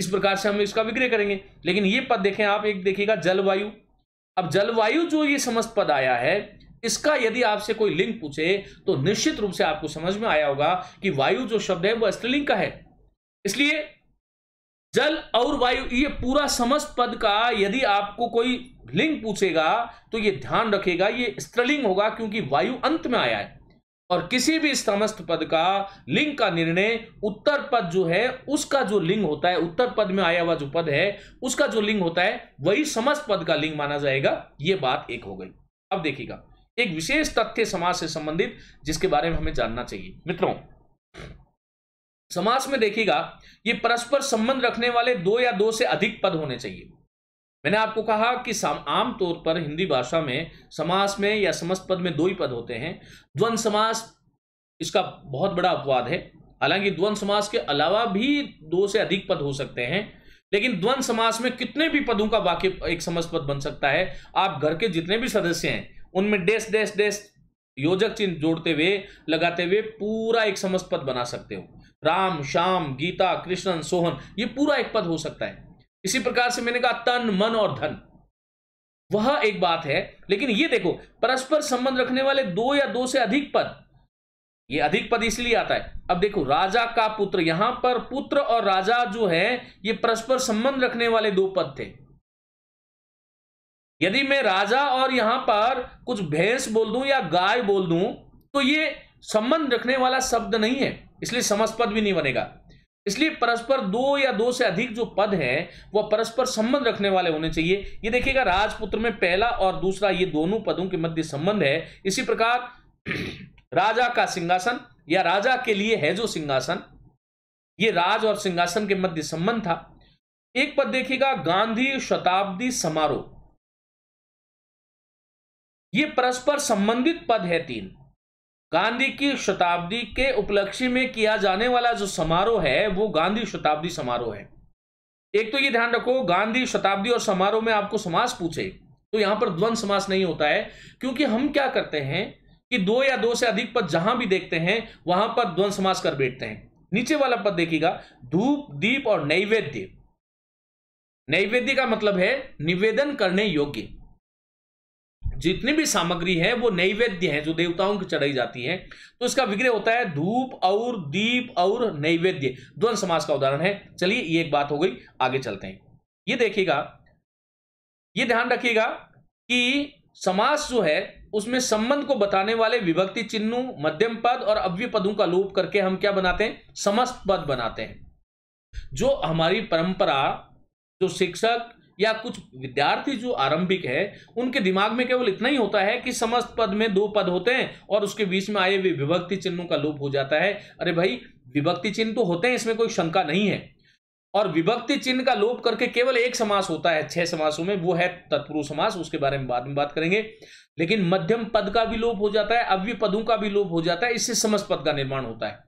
इस प्रकार से हम इसका विग्रह करेंगे लेकिन ये पद देखें आप एक देखिएगा जलवायु अब जलवायु जो ये समस्त पद आया है इसका यदि आपसे कोई लिंग पूछे तो निश्चित रूप से आपको समझ में आया होगा कि वायु जो शब्द है वो स्त्रीलिंग का है इसलिए जल और वायु ये पूरा समस्त पद का यदि आपको कोई लिंग पूछेगा तो ये ध्यान रखेगा ये स्त्रीलिंग होगा क्योंकि वायु अंत में आया है और किसी भी समस्त पद का लिंग का निर्णय उत्तर पद जो है उसका जो लिंग होता है उत्तर पद में आया हुआ जो पद है उसका जो लिंग होता है वही समस्त पद का लिंग माना जाएगा ये बात एक हो गई अब देखिएगा एक विशेष तथ्य समाज से संबंधित जिसके बारे में हमें जानना चाहिए मित्रों समास में देखिएगा ये परस्पर संबंध रखने वाले दो या दो से अधिक पद होने चाहिए मैंने आपको कहा कि आम तौर पर हिंदी भाषा में समास में या समस्त पद में दो ही पद होते हैं द्वंद समास इसका बहुत बड़ा अपवाद है हालांकि द्वंद समास के अलावा भी दो से अधिक पद हो सकते हैं लेकिन द्वंद समास में कितने भी पदों का वाक्य एक समस्त पद बन सकता है आप घर के जितने भी सदस्य हैं उनमें डेस डेस डेस योजक चिन्ह जोड़ते हुए लगाते हुए पूरा एक समस्त पद बना सकते हो राम श्याम गीता कृष्णन सोहन ये पूरा एक पद हो सकता है इसी प्रकार से मैंने कहा तन मन और धन वह एक बात है लेकिन ये देखो परस्पर संबंध रखने वाले दो या दो से अधिक पद ये अधिक पद इसलिए आता है अब देखो राजा का पुत्र यहां पर पुत्र और राजा जो है ये परस्पर संबंध रखने वाले दो पद थे यदि मैं राजा और यहां पर कुछ भैंस बोल दूं या गाय बोल दूं तो ये संबंध रखने वाला शब्द नहीं है इसलिए समस्पद भी नहीं बनेगा इसलिए परस्पर दो या दो से अधिक जो पद हैं वह परस्पर संबंध रखने वाले होने चाहिए ये देखिएगा राजपुत्र में पहला और दूसरा ये दोनों पदों के मध्य संबंध है इसी प्रकार राजा का सिंहासन या राजा के लिए है जो सिंहासन ये राज और सिंहासन के मध्य संबंध था एक पद देखिएगा गांधी शताब्दी समारोह ये परस्पर संबंधित पद है तीन गांधी की शताब्दी के उपलक्ष्य में किया जाने वाला जो समारोह है वो गांधी शताब्दी समारोह है एक तो ये ध्यान रखो गांधी शताब्दी और समारोह में आपको समास पूछे तो यहां पर द्वंद समास नहीं होता है क्योंकि हम क्या करते हैं कि दो या दो से अधिक पद जहां भी देखते हैं वहां पर द्वंद समास कर बैठते हैं नीचे वाला पद देखिएगा धूप दीप और नैवेद्य नैवेद्य का मतलब है निवेदन करने योग्य जितनी भी सामग्री है वो नैवेद्य है जो देवताओं की चढ़ाई जाती है तो इसका विग्रह होता है धूप और दीप और नैवेद्य द्वंद समाज का उदाहरण है चलिए ये एक बात हो गई आगे चलते हैं ये देखिएगा ये ध्यान रखिएगा कि समास जो है उसमें संबंध को बताने वाले विभक्ति चिन्हों मध्यम पद और अव्य पदों का लोप करके हम क्या बनाते हैं समस्त पद बनाते हैं जो हमारी परंपरा जो शिक्षक या कुछ विद्यार्थी जो आरंभिक है उनके दिमाग में केवल इतना ही होता है कि समस्त पद में दो पद होते हैं और उसके बीच में आए हुए विभक्ति चिन्हों का लोप हो जाता है अरे भाई विभक्ति चिन्ह तो होते हैं इसमें कोई शंका नहीं है और विभक्ति चिन्ह का लोप करके केवल एक समास होता है छह समासों में वो है तत्पुरुष समास उसके बारे में बाद में बात करेंगे लेकिन मध्यम पद का भी लोप हो जाता है अव्य पदों का भी लोप हो जाता है इससे समस्त पद का निर्माण होता है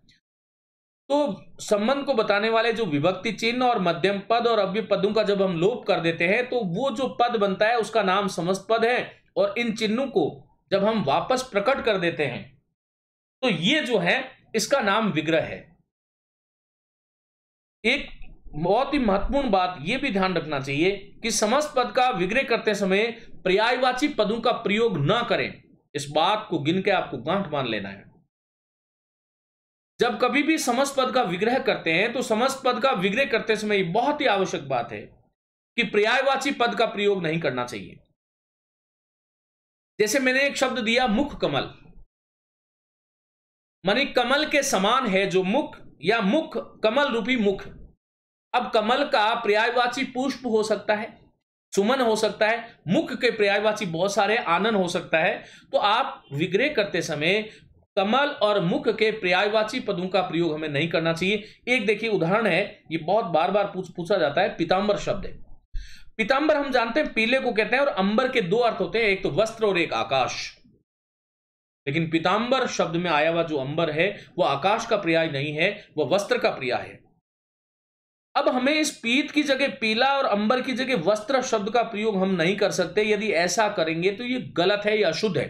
तो संबंध को बताने वाले जो विभक्ति चिन्ह और मध्यम पद और अव्य पदों का जब हम लोप कर देते हैं तो वो जो पद बनता है उसका नाम समस्त पद है और इन चिन्हों को जब हम वापस प्रकट कर देते हैं तो ये जो है इसका नाम विग्रह है एक बहुत ही महत्वपूर्ण बात यह भी ध्यान रखना चाहिए कि समस्त पद का विग्रह करते समय पर्यायवाची पदों का प्रयोग ना करें इस बात को गिन के आपको गांठ मान लेना है जब कभी भी समस्त पद का विग्रह करते हैं तो समस्त पद का विग्रह करते समय बहुत ही आवश्यक बात है कि पर्यायवाची पद का प्रयोग नहीं करना चाहिए जैसे मैंने एक शब्द दिया मुख कमल मानी कमल के समान है जो मुख या मुख कमल रूपी मुख अब कमल का पर्यायवाची पुष्प हो सकता है सुमन हो सकता है मुख के पर्यायवाची बहुत सारे आनंद हो सकता है तो आप विग्रह करते समय कमल और मुख के पर्यायवाची पदों का प्रयोग हमें नहीं करना चाहिए एक देखिए उदाहरण है ये बहुत बार बार पूछ, पूछा जाता है पीताम्बर शब्द है पीताम्बर हम जानते हैं पीले को कहते हैं और अंबर के दो अर्थ होते हैं एक तो वस्त्र और एक आकाश लेकिन पीताम्बर शब्द में आया हुआ जो अंबर है वह आकाश का पर्याय नहीं है वह वस्त्र का पर्याय है अब हमें इस पीत की जगह पीला और अंबर की जगह वस्त्र शब्द का प्रयोग हम नहीं कर सकते यदि ऐसा करेंगे तो ये गलत है या अशुद्ध है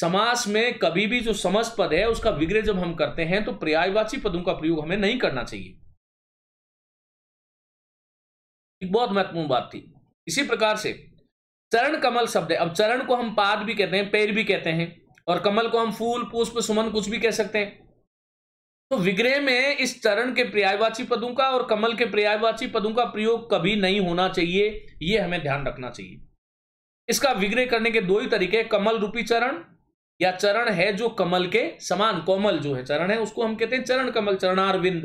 समास में कभी भी जो समस पद है उसका विग्रह जब हम करते हैं तो पर्यायवाची पदों का प्रयोग हमें नहीं करना चाहिए एक बहुत महत्वपूर्ण बात थी इसी प्रकार से चरण कमल शब्द है अब चरण को हम पाद भी कहते हैं पैर भी कहते हैं और कमल को हम फूल पुष्प सुमन कुछ भी कह सकते हैं तो विग्रह में इस चरण के पर्यायवाची पदों का और कमल के पर्यायवाची पदों का प्रयोग कभी नहीं होना चाहिए यह हमें ध्यान रखना चाहिए इसका विग्रह करने के दो ही तरीके कमल रूपी चरण या चरण है जो कमल के समान कोमल जो है चरण है उसको हम कहते हैं चरण कमल चरणारविंद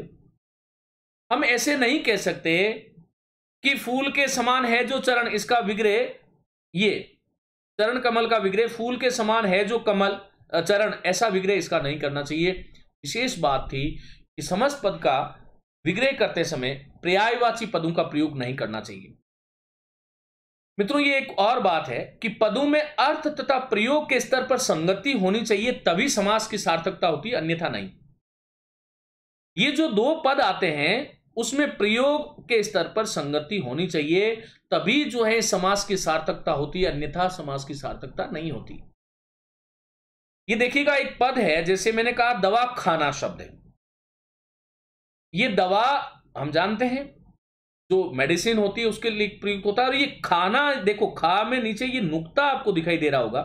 हम ऐसे नहीं कह सकते कि फूल के समान है जो चरण इसका विग्रह ये चरण कमल का विग्रह फूल के समान है जो कमल चरण ऐसा विग्रह इसका नहीं करना चाहिए विशेष बात थी कि समस्त पद का विग्रह करते समय पर्यायवाची पदों का प्रयोग नहीं करना चाहिए मित्रों ये एक और बात है कि पदों में अर्थ तथा प्रयोग के स्तर पर संगति होनी चाहिए तभी समास की सार्थकता होती है अन्यथा नहीं ये जो दो पद आते हैं उसमें प्रयोग के स्तर पर संगति होनी चाहिए तभी जो है समास की सार्थकता होती है अन्यथा समास की सार्थकता नहीं होती ये देखिएगा एक पद है जैसे मैंने कहा दवा खाना शब्द है ये दवा हम जानते हैं जो मेडिसिन होती है उसके लिए प्रयुक्त होता है और ये खाना देखो खा में नीचे ये नुकता आपको दिखाई दे रहा होगा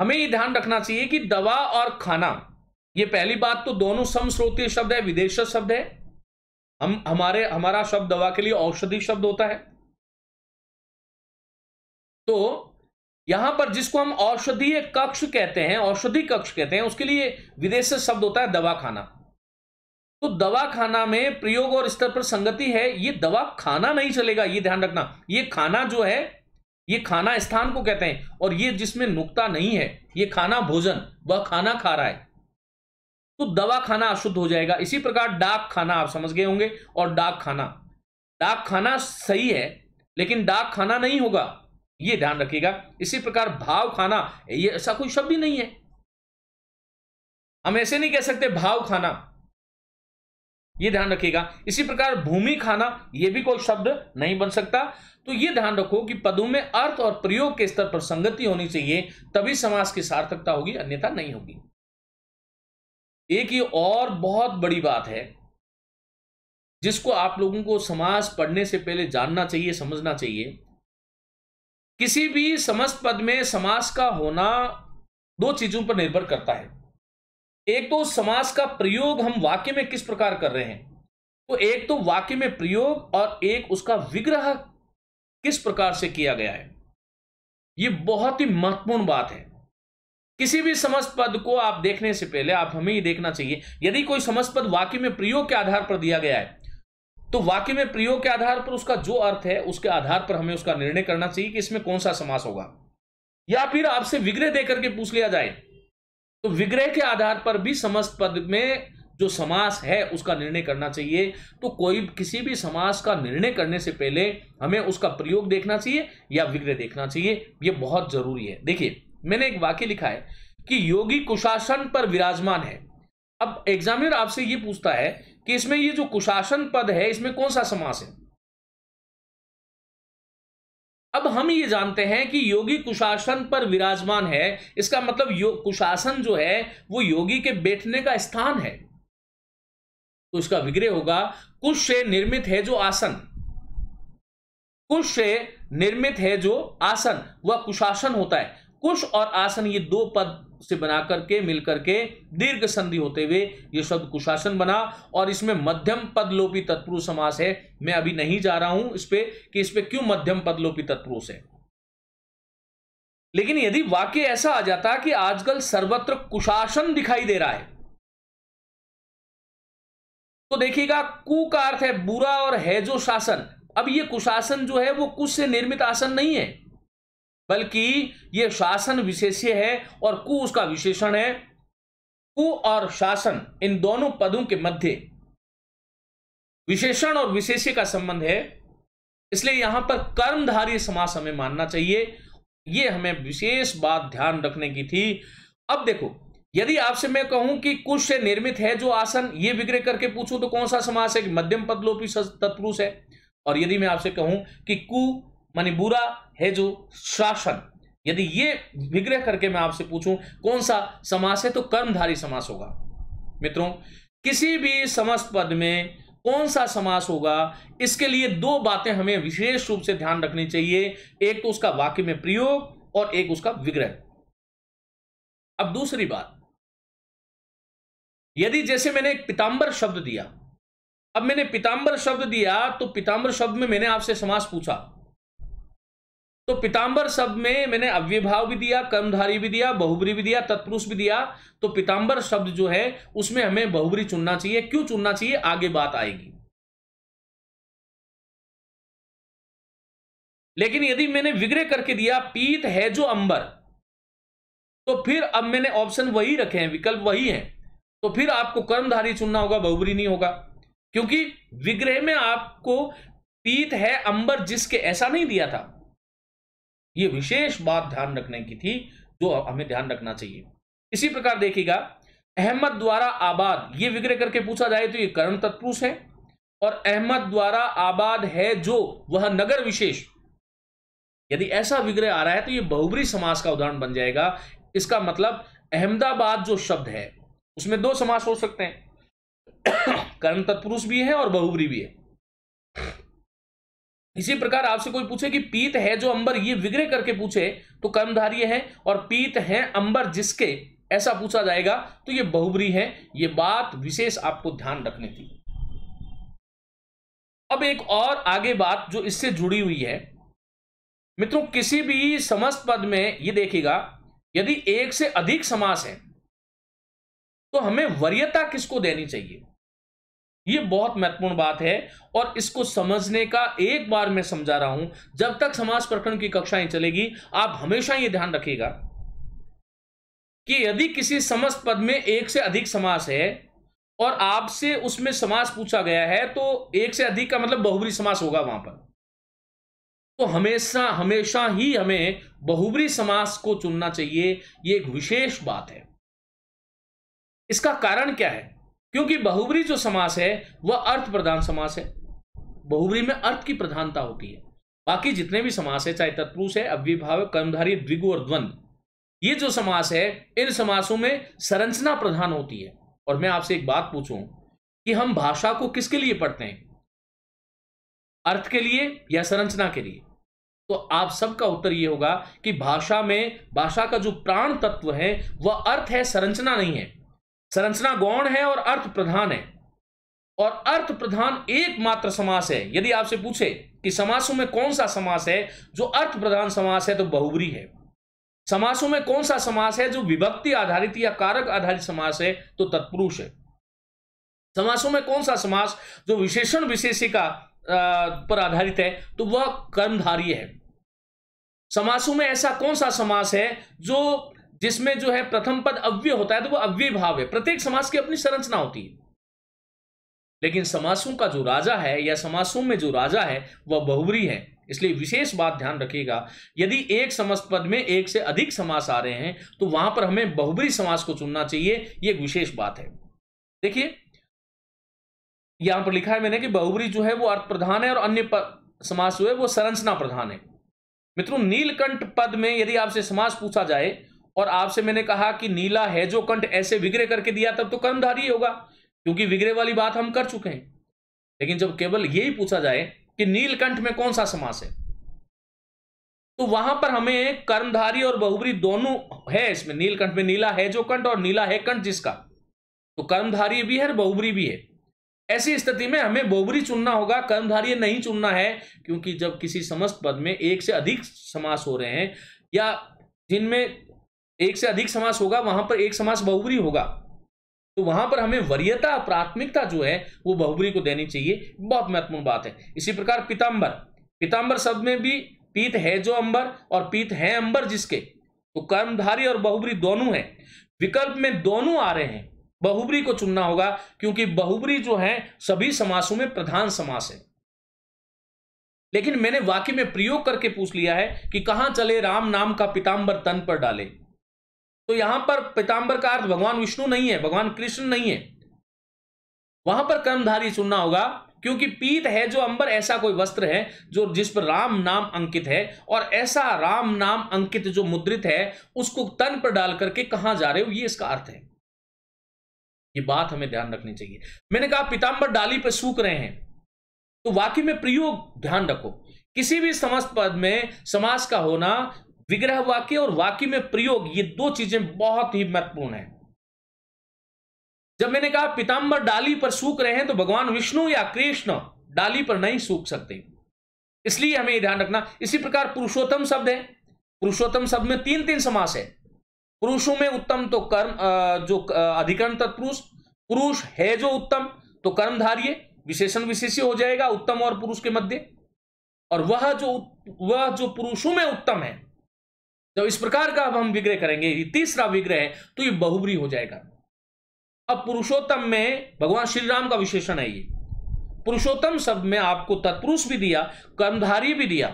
हमें ये ध्यान रखना चाहिए कि दवा और खाना ये पहली बात तो दोनों समस्रोतीय शब्द है विदेश शब्द है हम हमारे हमारा शब्द दवा के लिए औषधि शब्द होता है तो यहां पर जिसको हम औषधीय कक्ष कहते हैं औषधि कक्ष कहते हैं उसके लिए विदेश शब्द होता है दवा खाना तो दवा खाना में प्रयोग और स्तर पर संगति है ये दवा खाना नहीं चलेगा ये ध्यान रखना ये खाना जो है ये खाना स्थान को कहते हैं और ये जिसमें नुकता नहीं है ये खाना भोजन वह खाना खा रहा है तो दवा खाना अशुद्ध हो जाएगा इसी प्रकार डाक खाना आप समझ गए होंगे और डाक खाना डाक खाना सही है लेकिन डाक खाना नहीं होगा ये ध्यान रखिएगा इसी प्रकार भाव खाना ये ऐसा कोई शब्द ही नहीं है हम ऐसे नहीं कह सकते भाव खाना ये ध्यान रखिएगा इसी प्रकार भूमि खाना यह भी कोई शब्द नहीं बन सकता तो ये ध्यान रखो कि पदों में अर्थ और प्रयोग के स्तर पर संगति होनी चाहिए तभी समाज की सार्थकता होगी अन्यथा नहीं होगी एक ही और बहुत बड़ी बात है जिसको आप लोगों को समाज पढ़ने से पहले जानना चाहिए समझना चाहिए किसी भी समस्त पद में समास का होना दो चीजों पर निर्भर करता है एक तो समास का प्रयोग हम वाक्य में किस प्रकार कर रहे हैं तो एक तो वाक्य में प्रयोग और एक उसका विग्रह किस प्रकार से किया गया है यह बहुत ही महत्वपूर्ण बात है किसी भी समस्त पद को आप देखने से पहले आप हमें ये देखना चाहिए यदि कोई समस्त पद वाक्य में प्रयोग के आधार पर दिया गया है तो वाक्य में प्रयोग के आधार पर उसका जो अर्थ है उसके आधार पर हमें उसका निर्णय करना चाहिए कि इसमें कौन सा समास होगा या फिर आपसे विग्रह देकर के पूछ लिया जाए तो विग्रह के आधार पर भी समस्त पद में जो समास है उसका निर्णय करना चाहिए तो कोई किसी भी समास का निर्णय करने से पहले हमें उसका प्रयोग देखना चाहिए या विग्रह देखना चाहिए यह बहुत जरूरी है देखिए मैंने एक वाक्य लिखा है कि योगी कुशासन पर विराजमान है अब एग्जामिनर आपसे ये पूछता है कि इसमें ये जो कुशासन पद है इसमें कौन सा समास है अब हम ये जानते हैं कि योगी कुशासन पर विराजमान है इसका मतलब यो कुशासन जो है वो योगी के बैठने का स्थान है तो इसका विग्रह होगा कुश से निर्मित है जो आसन कुश से निर्मित है जो आसन वह कुशासन होता है कुश और आसन ये दो पद से बना करके मिल करके दीर्घ संधि होते हुए ये शब्द कुशासन बना और इसमें मध्यम पदलोपी तत्पुरुष समास है मैं अभी नहीं जा रहा हूं इस पे कि इस पे क्यों मध्यम पदलोपी तत्पुरुष है लेकिन यदि वाक्य ऐसा आ जाता कि आजकल सर्वत्र कुशासन दिखाई दे रहा है तो देखिएगा कु का अर्थ है बुरा और है जो शासन अब ये कुशासन जो है वो कुछ से निर्मित आसन नहीं है बल्कि ये शासन विशेष्य है और कु उसका विशेषण है कु और शासन इन दोनों पदों के मध्य विशेषण और विशेष्य का संबंध है इसलिए यहां पर कर्मधारी समास हमें मानना चाहिए यह हमें विशेष बात ध्यान रखने की थी अब देखो यदि आपसे मैं कहूं कि कुछ से निर्मित है जो आसन ये विग्रह करके पूछूं तो कौन सा समास है कि मध्यम पद लोपी तत्पुरुष है और यदि मैं आपसे कहूं कि कु मानी बुरा है जो शासन यदि ये विग्रह करके मैं आपसे पूछूं कौन सा समास है तो कर्मधारी समास होगा मित्रों किसी भी समस्त पद में कौन सा समास होगा इसके लिए दो बातें हमें विशेष रूप से ध्यान रखनी चाहिए एक तो उसका वाक्य में प्रयोग और एक उसका विग्रह अब दूसरी बात यदि जैसे मैंने एक पिताम्बर शब्द दिया अब मैंने पिताम्बर शब्द दिया तो पिताम्बर शब्द में मैंने आपसे समास पूछा तो पिताम्बर शब्द में मैंने अव्यभाव भी दिया कर्मधारी भी दिया बहुबरी भी दिया तत्पुरुष भी दिया तो पिताम्बर शब्द जो है उसमें हमें बहुबरी चुनना चाहिए क्यों चुनना चाहिए आगे बात आएगी लेकिन यदि मैंने विग्रह करके दिया पीत है जो अंबर तो फिर अब मैंने ऑप्शन वही रखे हैं विकल्प वही है तो फिर आपको कर्मधारी चुनना होगा बहुबरी नहीं होगा क्योंकि विग्रह में आपको पीत है अंबर जिसके ऐसा नहीं दिया था ये विशेष बात ध्यान रखने की थी जो हमें ध्यान रखना चाहिए इसी प्रकार देखिएगा अहमद द्वारा आबाद ये विग्रह करके पूछा जाए तो ये कर्ण तत्पुरुष है और अहमद द्वारा आबाद है जो वह नगर विशेष यदि ऐसा विग्रह आ रहा है तो ये बहुबरी समास का उदाहरण बन जाएगा इसका मतलब अहमदाबाद जो शब्द है उसमें दो समास हो सकते हैं कर्ण तत्पुरुष भी है और बहुबरी भी है इसी प्रकार आपसे कोई पूछे कि पीत है जो अंबर ये विग्रह करके पूछे तो कर्मधार्य है और पीत है अंबर जिसके ऐसा पूछा जाएगा तो ये बहुबरी है ये बात विशेष आपको ध्यान रखने थी अब एक और आगे बात जो इससे जुड़ी हुई है मित्रों किसी भी समस्त पद में ये देखेगा यदि एक से अधिक समास है तो हमें वरीयता किसको देनी चाहिए ये बहुत महत्वपूर्ण बात है और इसको समझने का एक बार मैं समझा रहा हूं जब तक समाज प्रकरण की कक्षाएं चलेगी आप हमेशा ये ध्यान रखिएगा कि यदि किसी समस्त पद में एक से अधिक समास है और आपसे उसमें समास पूछा गया है तो एक से अधिक का मतलब बहुबरी समास होगा वहां पर तो हमेशा हमेशा ही हमें बहुबरी समास को चुनना चाहिए यह एक विशेष बात है इसका कारण क्या है क्योंकि बहुबरी जो समास है वह अर्थ प्रधान समास है बहुबरी में अर्थ की प्रधानता होती है बाकी जितने भी समास है चाहे तत्पुरुष है अव्यभावक कर्मधारी द्विगु और द्वंद ये जो समास है इन समासों में संरचना प्रधान होती है और मैं आपसे एक बात पूछूं कि हम भाषा को किसके लिए पढ़ते हैं अर्थ के लिए या संरचना के लिए तो आप सबका उत्तर यह होगा कि भाषा में भाषा का जो प्राण तत्व है वह अर्थ है संरचना नहीं है संरचना गौण है और अर्थ प्रधान है और अर्थ प्रधान एकमात्र समास है यदि आपसे पूछे कि समासों में कौन सा समास है जो अर्थ प्रधान समास है तो बहुबरी है समासों में कौन सा समास है जो विभक्ति आधारित या कारक आधारित समास है तो तत्पुरुष है समासों में कौन सा समास जो विशेषण विशेषिका पर आधारित है तो वह कर्मधारी है समासों में ऐसा कौन सा समास है जो जिसमें जो है प्रथम पद अव्य होता है तो वो अव्यय भाव है प्रत्येक समाज की अपनी संरचना होती है लेकिन समासों का जो राजा है या समासों में जो राजा है वह बहुवरी है इसलिए विशेष बात ध्यान रखिएगा यदि एक समस्त पद में एक से अधिक समास आ रहे हैं तो वहां पर हमें बहुबरी समास को चुनना चाहिए यह एक विशेष बात है देखिए यहां पर लिखा है मैंने कि बहुबरी जो है वो अर्थ प्रधान है और अन्य समास जो है वो संरचना प्रधान है मित्रों नीलकंठ पद में यदि आपसे समास पूछा जाए और आपसे मैंने कहा कि नीला है जो कंठ ऐसे विग्रह करके दिया तब तो कर्मधारी होगा क्योंकि विग्रह वाली बात हम कर चुके हैं लेकिन जब केवल यही पूछा जाए कि नीलकंठ में कौन सा समास है तो वहां पर हमें कर्मधारी और बहुबरी दोनों है इसमें नीलकंठ में नीला है जो कंठ और नीला है कंठ जिसका तो कर्मधारी भी है बहुबरी भी है ऐसी स्थिति में हमें बहुबरी चुनना होगा कर्मधारी नहीं चुनना है क्योंकि जब किसी समस्त पद में एक से अधिक समास हो रहे हैं या जिनमें एक से अधिक समास होगा वहां पर एक समास बहुबरी होगा तो वहां पर हमें वरीयता प्राथमिकता जो है वो बहुबरी को देनी चाहिए बहुत महत्वपूर्ण बात है इसी प्रकार पीताम्बर पीताम्बर शब्द में भी पीत है जो अंबर और पीत है अंबर जिसके तो कर्मधारी और बहुबरी दोनों है विकल्प में दोनों आ रहे हैं बहुबरी को चुनना होगा क्योंकि बहुबरी जो है सभी समासों में प्रधान समास है लेकिन मैंने वाक्य में प्रयोग करके पूछ लिया है कि कहां चले राम नाम का पिताम्बर तन पर डाले तो यहां पर पिताम्बर का अर्थ भगवान विष्णु नहीं है भगवान कृष्ण नहीं है वहां पर कर्मधारी सुनना होगा क्योंकि पीत है जो अंबर ऐसा कोई वस्त्र है जो जिस पर राम नाम अंकित है और ऐसा राम नाम अंकित जो मुद्रित है उसको तन पर डाल करके कहां जा रहे हो ये इसका अर्थ है ये बात हमें ध्यान रखनी चाहिए मैंने कहा पिताम्बर डाली पर सूख रहे हैं तो वाकई में प्रयोग ध्यान रखो किसी भी समस्त पद में समास का होना विग्रह वाक्य और वाक्य में प्रयोग ये दो चीजें बहुत ही महत्वपूर्ण है जब मैंने कहा पिताम्बर डाली पर सूख रहे हैं तो भगवान विष्णु या कृष्ण डाली पर नहीं सूख सकते इसलिए हमें ध्यान रखना इसी प्रकार पुरुषोत्तम शब्द है पुरुषोत्तम शब्द में तीन तीन समास है पुरुषों में उत्तम तो कर्म जो अधिकरण तत्पुरुष पुरुष है जो उत्तम तो कर्म धार्य विशेषण विशेष्य हो जाएगा उत्तम और पुरुष के मध्य और वह जो वह जो पुरुषों में उत्तम है जब तो इस प्रकार का अब हम विग्रह करेंगे तीसरा विग्रह है तो ये बहुबरी हो जाएगा अब पुरुषोत्तम में भगवान श्री राम का विशेषण है ये पुरुषोत्तम शब्द में आपको तत्पुरुष भी दिया कर्मधारी भी दिया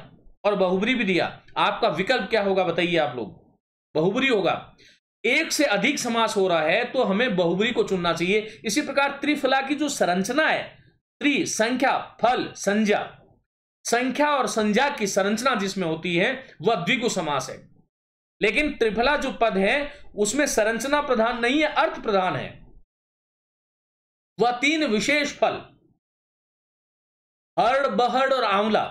और बहुबरी भी दिया आपका विकल्प क्या होगा बताइए आप लोग बहुबरी होगा एक से अधिक समास हो रहा है तो हमें बहुबरी को चुनना चाहिए इसी प्रकार त्रिफला की जो संरचना है त्रि संख्या फल संज्ञा संख्या और संज्ञा की संरचना जिसमें होती है वह द्विगु समास है लेकिन त्रिफला जो पद है उसमें संरचना प्रधान नहीं है अर्थ प्रधान है वह तीन विशेष फल हड़ बहड़ और आंवला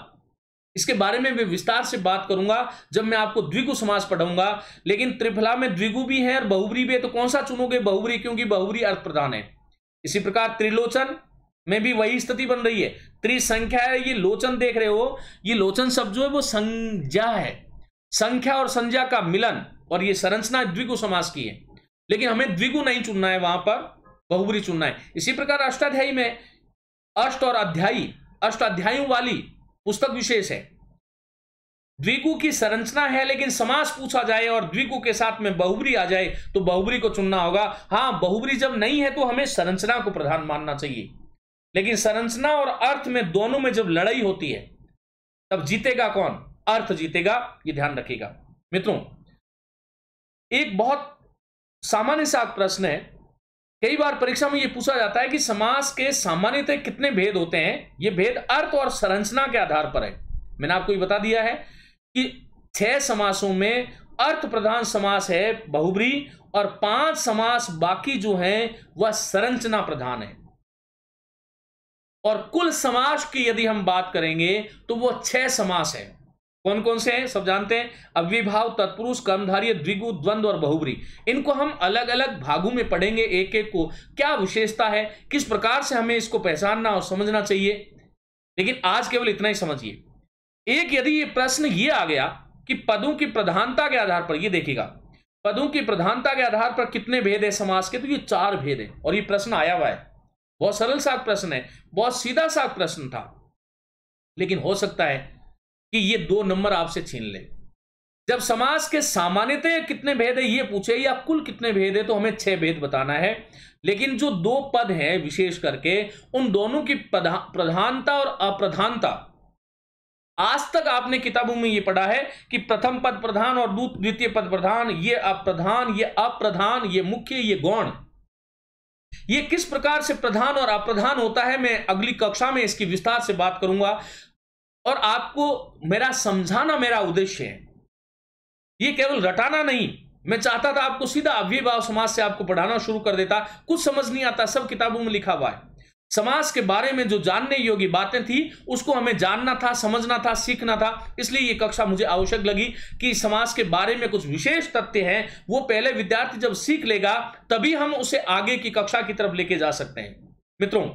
इसके बारे में भी विस्तार से बात करूंगा जब मैं आपको द्विगु समाज पढ़ाऊंगा लेकिन त्रिफला में द्विगु भी है और बहुबरी भी है तो कौन सा चुनोगे बहुबरी क्योंकि बहुबरी अर्थ प्रधान है इसी प्रकार त्रिलोचन में भी वही स्थिति बन रही है त्रिसंख्या है ये लोचन देख रहे हो ये लोचन शब्द जो है वो संज्ञा है संख्या और संज्ञा का मिलन और ये संरचना द्विगु समास की है लेकिन हमें द्विगु नहीं चुनना है वहां पर बहुबरी चुनना है इसी प्रकार अष्टाध्यायी में अष्ट और अध्यायी अष्टाध्यायों वाली पुस्तक विशेष है द्विगु की संरचना है लेकिन समास पूछा जाए और द्विगु के साथ में बहुबरी आ जाए तो बहुबरी को चुनना होगा हाँ बहुबरी जब नहीं है तो हमें संरचना को प्रधान मानना चाहिए लेकिन संरचना और अर्थ में दोनों में जब लड़ाई होती है तब जीतेगा कौन अर्थ जीतेगा ये ध्यान रखिएगा मित्रों एक बहुत सामान्य सा प्रश्न है कई बार परीक्षा में ये पूछा जाता है कि समास के सामान्यतः कितने भेद होते हैं ये भेद अर्थ और संरचना के आधार पर है मैंने आपको ये बता दिया है कि छह समासों में अर्थ प्रधान समास है बहुब्री और पांच समास बाकी जो हैं वह संरचना प्रधान है और कुल समास की यदि हम बात करेंगे तो वह छह समास है कौन कौन से हैं सब जानते हैं अव्यभाव तत्पुरुष कर्मधारी द्विगु द्वंद्व और बहुबरी इनको हम अलग अलग भागों में पढ़ेंगे एक एक को क्या विशेषता है किस प्रकार से हमें इसको पहचानना और समझना चाहिए लेकिन आज केवल इतना ही समझिए एक यदि ये प्रश्न ये आ गया कि पदों की प्रधानता के आधार पर ये देखिएगा पदों की प्रधानता के आधार पर कितने भेद है समाज के तो ये चार भेद है और ये प्रश्न आया हुआ है बहुत सरल सा प्रश्न है बहुत सीधा सा प्रश्न था लेकिन हो सकता है कि ये दो नंबर आपसे छीन ले जब समाज के सामान्यतः कितने भेद है ये पूछे या कुल कितने भेद है तो हमें छह भेद बताना है लेकिन जो दो पद हैं विशेष करके उन दोनों की प्रधानता और अप्रधानता आज तक आपने किताबों में ये पढ़ा है कि प्रथम पद प्रधान और द्वितीय पद प्रधान ये अप्रधान ये अप्रधान ये मुख्य ये गौण ये किस प्रकार से प्रधान और अप्रधान होता है मैं अगली कक्षा में इसकी विस्तार से बात करूंगा और आपको मेरा समझाना मेरा उद्देश्य है ये केवल रटाना नहीं मैं चाहता था आपको सीधा अव्यभाव समाज से आपको पढ़ाना शुरू कर देता कुछ समझ नहीं आता सब किताबों में लिखा हुआ है समाज के बारे में जो जानने योग्य बातें थी उसको हमें जानना था समझना था सीखना था इसलिए ये कक्षा मुझे आवश्यक लगी कि समाज के बारे में कुछ विशेष तथ्य हैं वो पहले विद्यार्थी जब सीख लेगा तभी हम उसे आगे की कक्षा की तरफ लेके जा सकते हैं मित्रों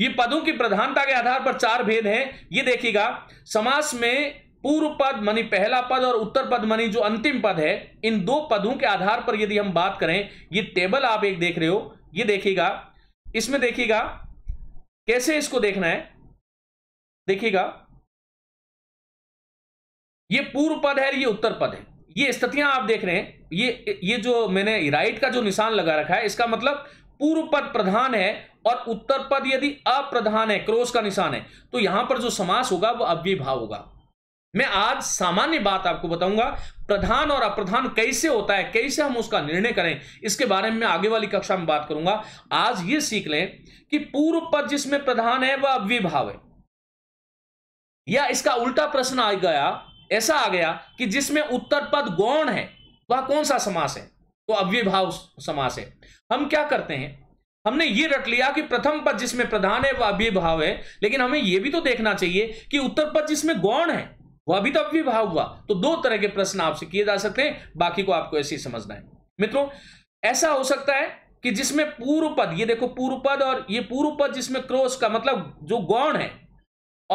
ये पदों की प्रधानता के आधार पर चार भेद हैं ये देखिएगा समास में पूर्व पद मनी पहला पद और उत्तर पद मनी जो अंतिम पद है इन दो पदों के आधार पर यदि हम बात करें ये टेबल आप एक देख रहे हो ये देखिएगा इसमें देखिएगा कैसे इसको देखना है देखिएगा ये पूर्व पद है ये उत्तर पद है ये स्थितियां आप देख रहे हैं ये ये जो मैंने राइट का जो निशान लगा रखा है इसका मतलब पूर्व पद प्रधान है और उत्तर पद यदि अप्रधान है क्रोस का निशान है तो यहां पर जो समास होगा वह अव्यभाव होगा मैं आज सामान्य बात आपको बताऊंगा प्रधान और अप्रधान कैसे होता है कैसे हम उसका निर्णय करें इसके बारे में आगे वाली कक्षा में बात करूंगा आज ये सीख लें कि पूर्व पद जिसमें प्रधान है वह अव्यभाव है या इसका उल्टा प्रश्न आ गया ऐसा आ गया कि जिसमें उत्तर पद गौण है वह कौन सा समास है तो अव्यभाव समास है हम क्या करते हैं हमने ये रट लिया कि प्रथम पद जिसमें प्रधान है वह अभिभाव है लेकिन हमें यह भी तो देखना चाहिए कि उत्तर पद जिसमें गौण है वह अभी तो अभिभाव हुआ तो दो तरह के प्रश्न आपसे किए जा सकते हैं बाकी को आपको ऐसे ही समझना है मित्रों ऐसा हो सकता है कि जिसमें पूर्व पद ये देखो पूर्व पद और ये पूर्व पद जिसमें क्रोश का मतलब जो गौण है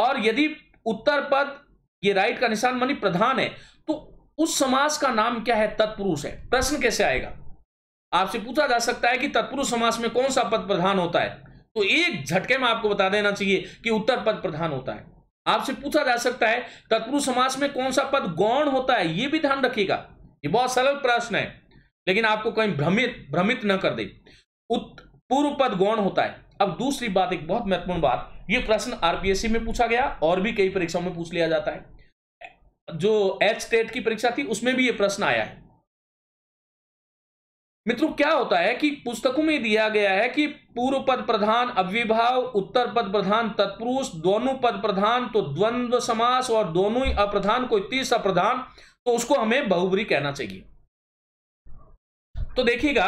और यदि उत्तर पद ये राइट का निशान मनी प्रधान है तो उस समाज का नाम क्या है तत्पुरुष है प्रश्न कैसे आएगा आपसे पूछा जा सकता है कि तत्पुरुष समास में कौन सा पद प्रधान होता है तो एक झटके में आपको बता देना चाहिए कि उत्तर पद प्रधान होता है आपसे पूछा जा सकता है तत्पुरुष समास में कौन सा पद गौण होता है यह भी ध्यान रखिएगा ये बहुत सरल प्रश्न है लेकिन आपको कहीं भ्रमित भ्रमित न कर दे पूर्व पद गौण होता है अब दूसरी बात एक बहुत महत्वपूर्ण बात यह प्रश्न आरपीएससी में पूछा गया और भी कई परीक्षाओं में पूछ लिया जाता है जो एच टेट की परीक्षा थी उसमें भी यह प्रश्न आया है मित्रों क्या होता है कि पुस्तकों में दिया गया है कि पूर्व पद प्रधान अव्यभाव उत्तर पद प्रधान तत्पुरुष दोनों पद प्रधान तो द्वंद्व समास और दोनों ही अप्रधान कोई तीसरा प्रधान तो उसको हमें बहुबरी कहना चाहिए तो देखिएगा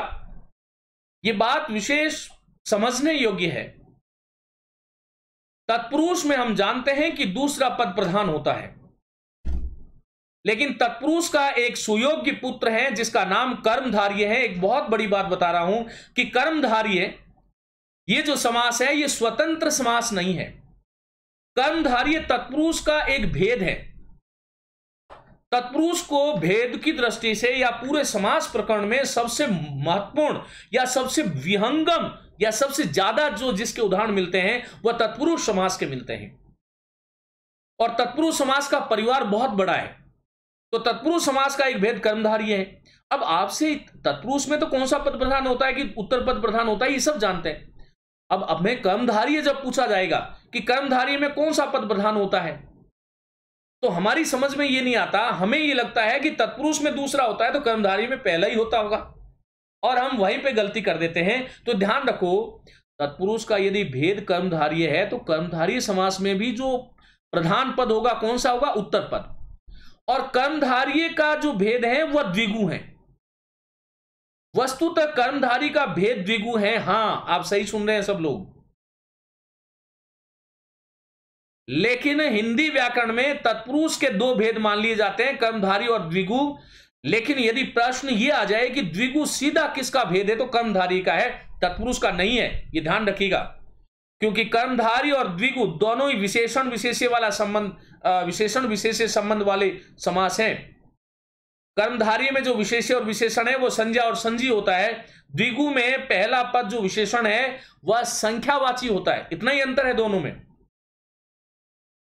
ये बात विशेष समझने योग्य है तत्पुरुष में हम जानते हैं कि दूसरा पद प्रधान होता है लेकिन तत्पुरुष का एक सुयोग्य पुत्र है जिसका नाम कर्मधार्य है एक बहुत बड़ी बात बता रहा हूं कि कर्मधार्य ये जो समास है ये स्वतंत्र समास नहीं है कर्मधार्य तत्पुरुष का एक भेद है तत्पुरुष को भेद की दृष्टि से या पूरे समास प्रकरण में सबसे महत्वपूर्ण या सबसे विहंगम या सबसे ज्यादा जो जिसके उदाहरण मिलते हैं वह तत्पुरुष समास के मिलते हैं और तत्पुरुष समास का परिवार बहुत बड़ा है तो तत्पुरुष समाज का एक भेद कर्मधारी है अब आपसे तत्पुरुष में तो कौन सा पद प्रधान होता है कि उत्तर पद प्रधान होता है ये सब जानते हैं अब अब मैं कर्मधारी जब पूछा जाएगा कि कर्मधारी में कौन सा पद प्रधान होता है तो हमारी समझ में ये नहीं आता हमें ये लगता है कि तत्पुरुष में दूसरा होता है तो कर्मधारी में पहला ही होता होगा और हम वहीं पे गलती कर देते हैं तो ध्यान रखो तत्पुरुष का यदि भेद कर्मधार्य है तो कर्मधारी समास में भी जो प्रधान पद होगा कौन सा होगा उत्तर पद और कर्मधारिय का जो भेद है वह द्विगु है वस्तुतः कर्मधारी का भेद द्विगु है हां आप सही सुन रहे हैं सब लोग लेकिन हिंदी व्याकरण में तत्पुरुष के दो भेद मान लिए जाते हैं कर्मधारी और द्विगु लेकिन यदि प्रश्न ये आ जाए कि द्विगु सीधा किसका भेद है तो कर्मधारी का है तत्पुरुष का नहीं है यह ध्यान रखिएगा क्योंकि कर्मधारी और द्विगु दोनों ही विशेषण विशेष वाला संबंध विशेषण विशेष संबंध वाले समास हैं कर्मधारी में जो विशेष और विशेषण है वो संज्ञा और संजी होता है द्विगु में पहला पद जो विशेषण है वह संख्यावाची होता है इतना ही अंतर है दोनों में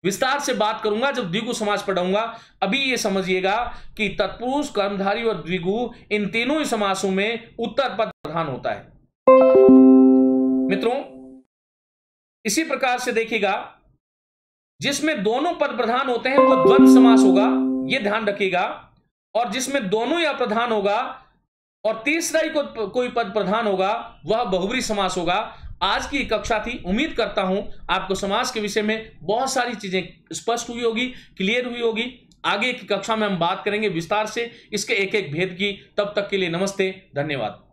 विस्तार से बात करूंगा जब द्विगु समाज पढ़ाऊंगा अभी यह समझिएगा कि तत्पुरुष कर्मधारी और द्विगु इन तीनों ही समासों में उत्तर पद प्रधान होता है मित्रों इसी प्रकार से देखिएगा जिसमें दोनों पद प्रधान होते हैं वो द्वंद समास होगा ये ध्यान रखिएगा और जिसमें दोनों या प्रधान होगा और तीसरा ही को, कोई पद प्रधान होगा वह बहुबरी समास होगा आज की कक्षा थी उम्मीद करता हूं आपको समास के विषय में बहुत सारी चीजें स्पष्ट हुई होगी क्लियर हुई होगी आगे की कक्षा में हम बात करेंगे विस्तार से इसके एक एक भेद की तब तक के लिए नमस्ते धन्यवाद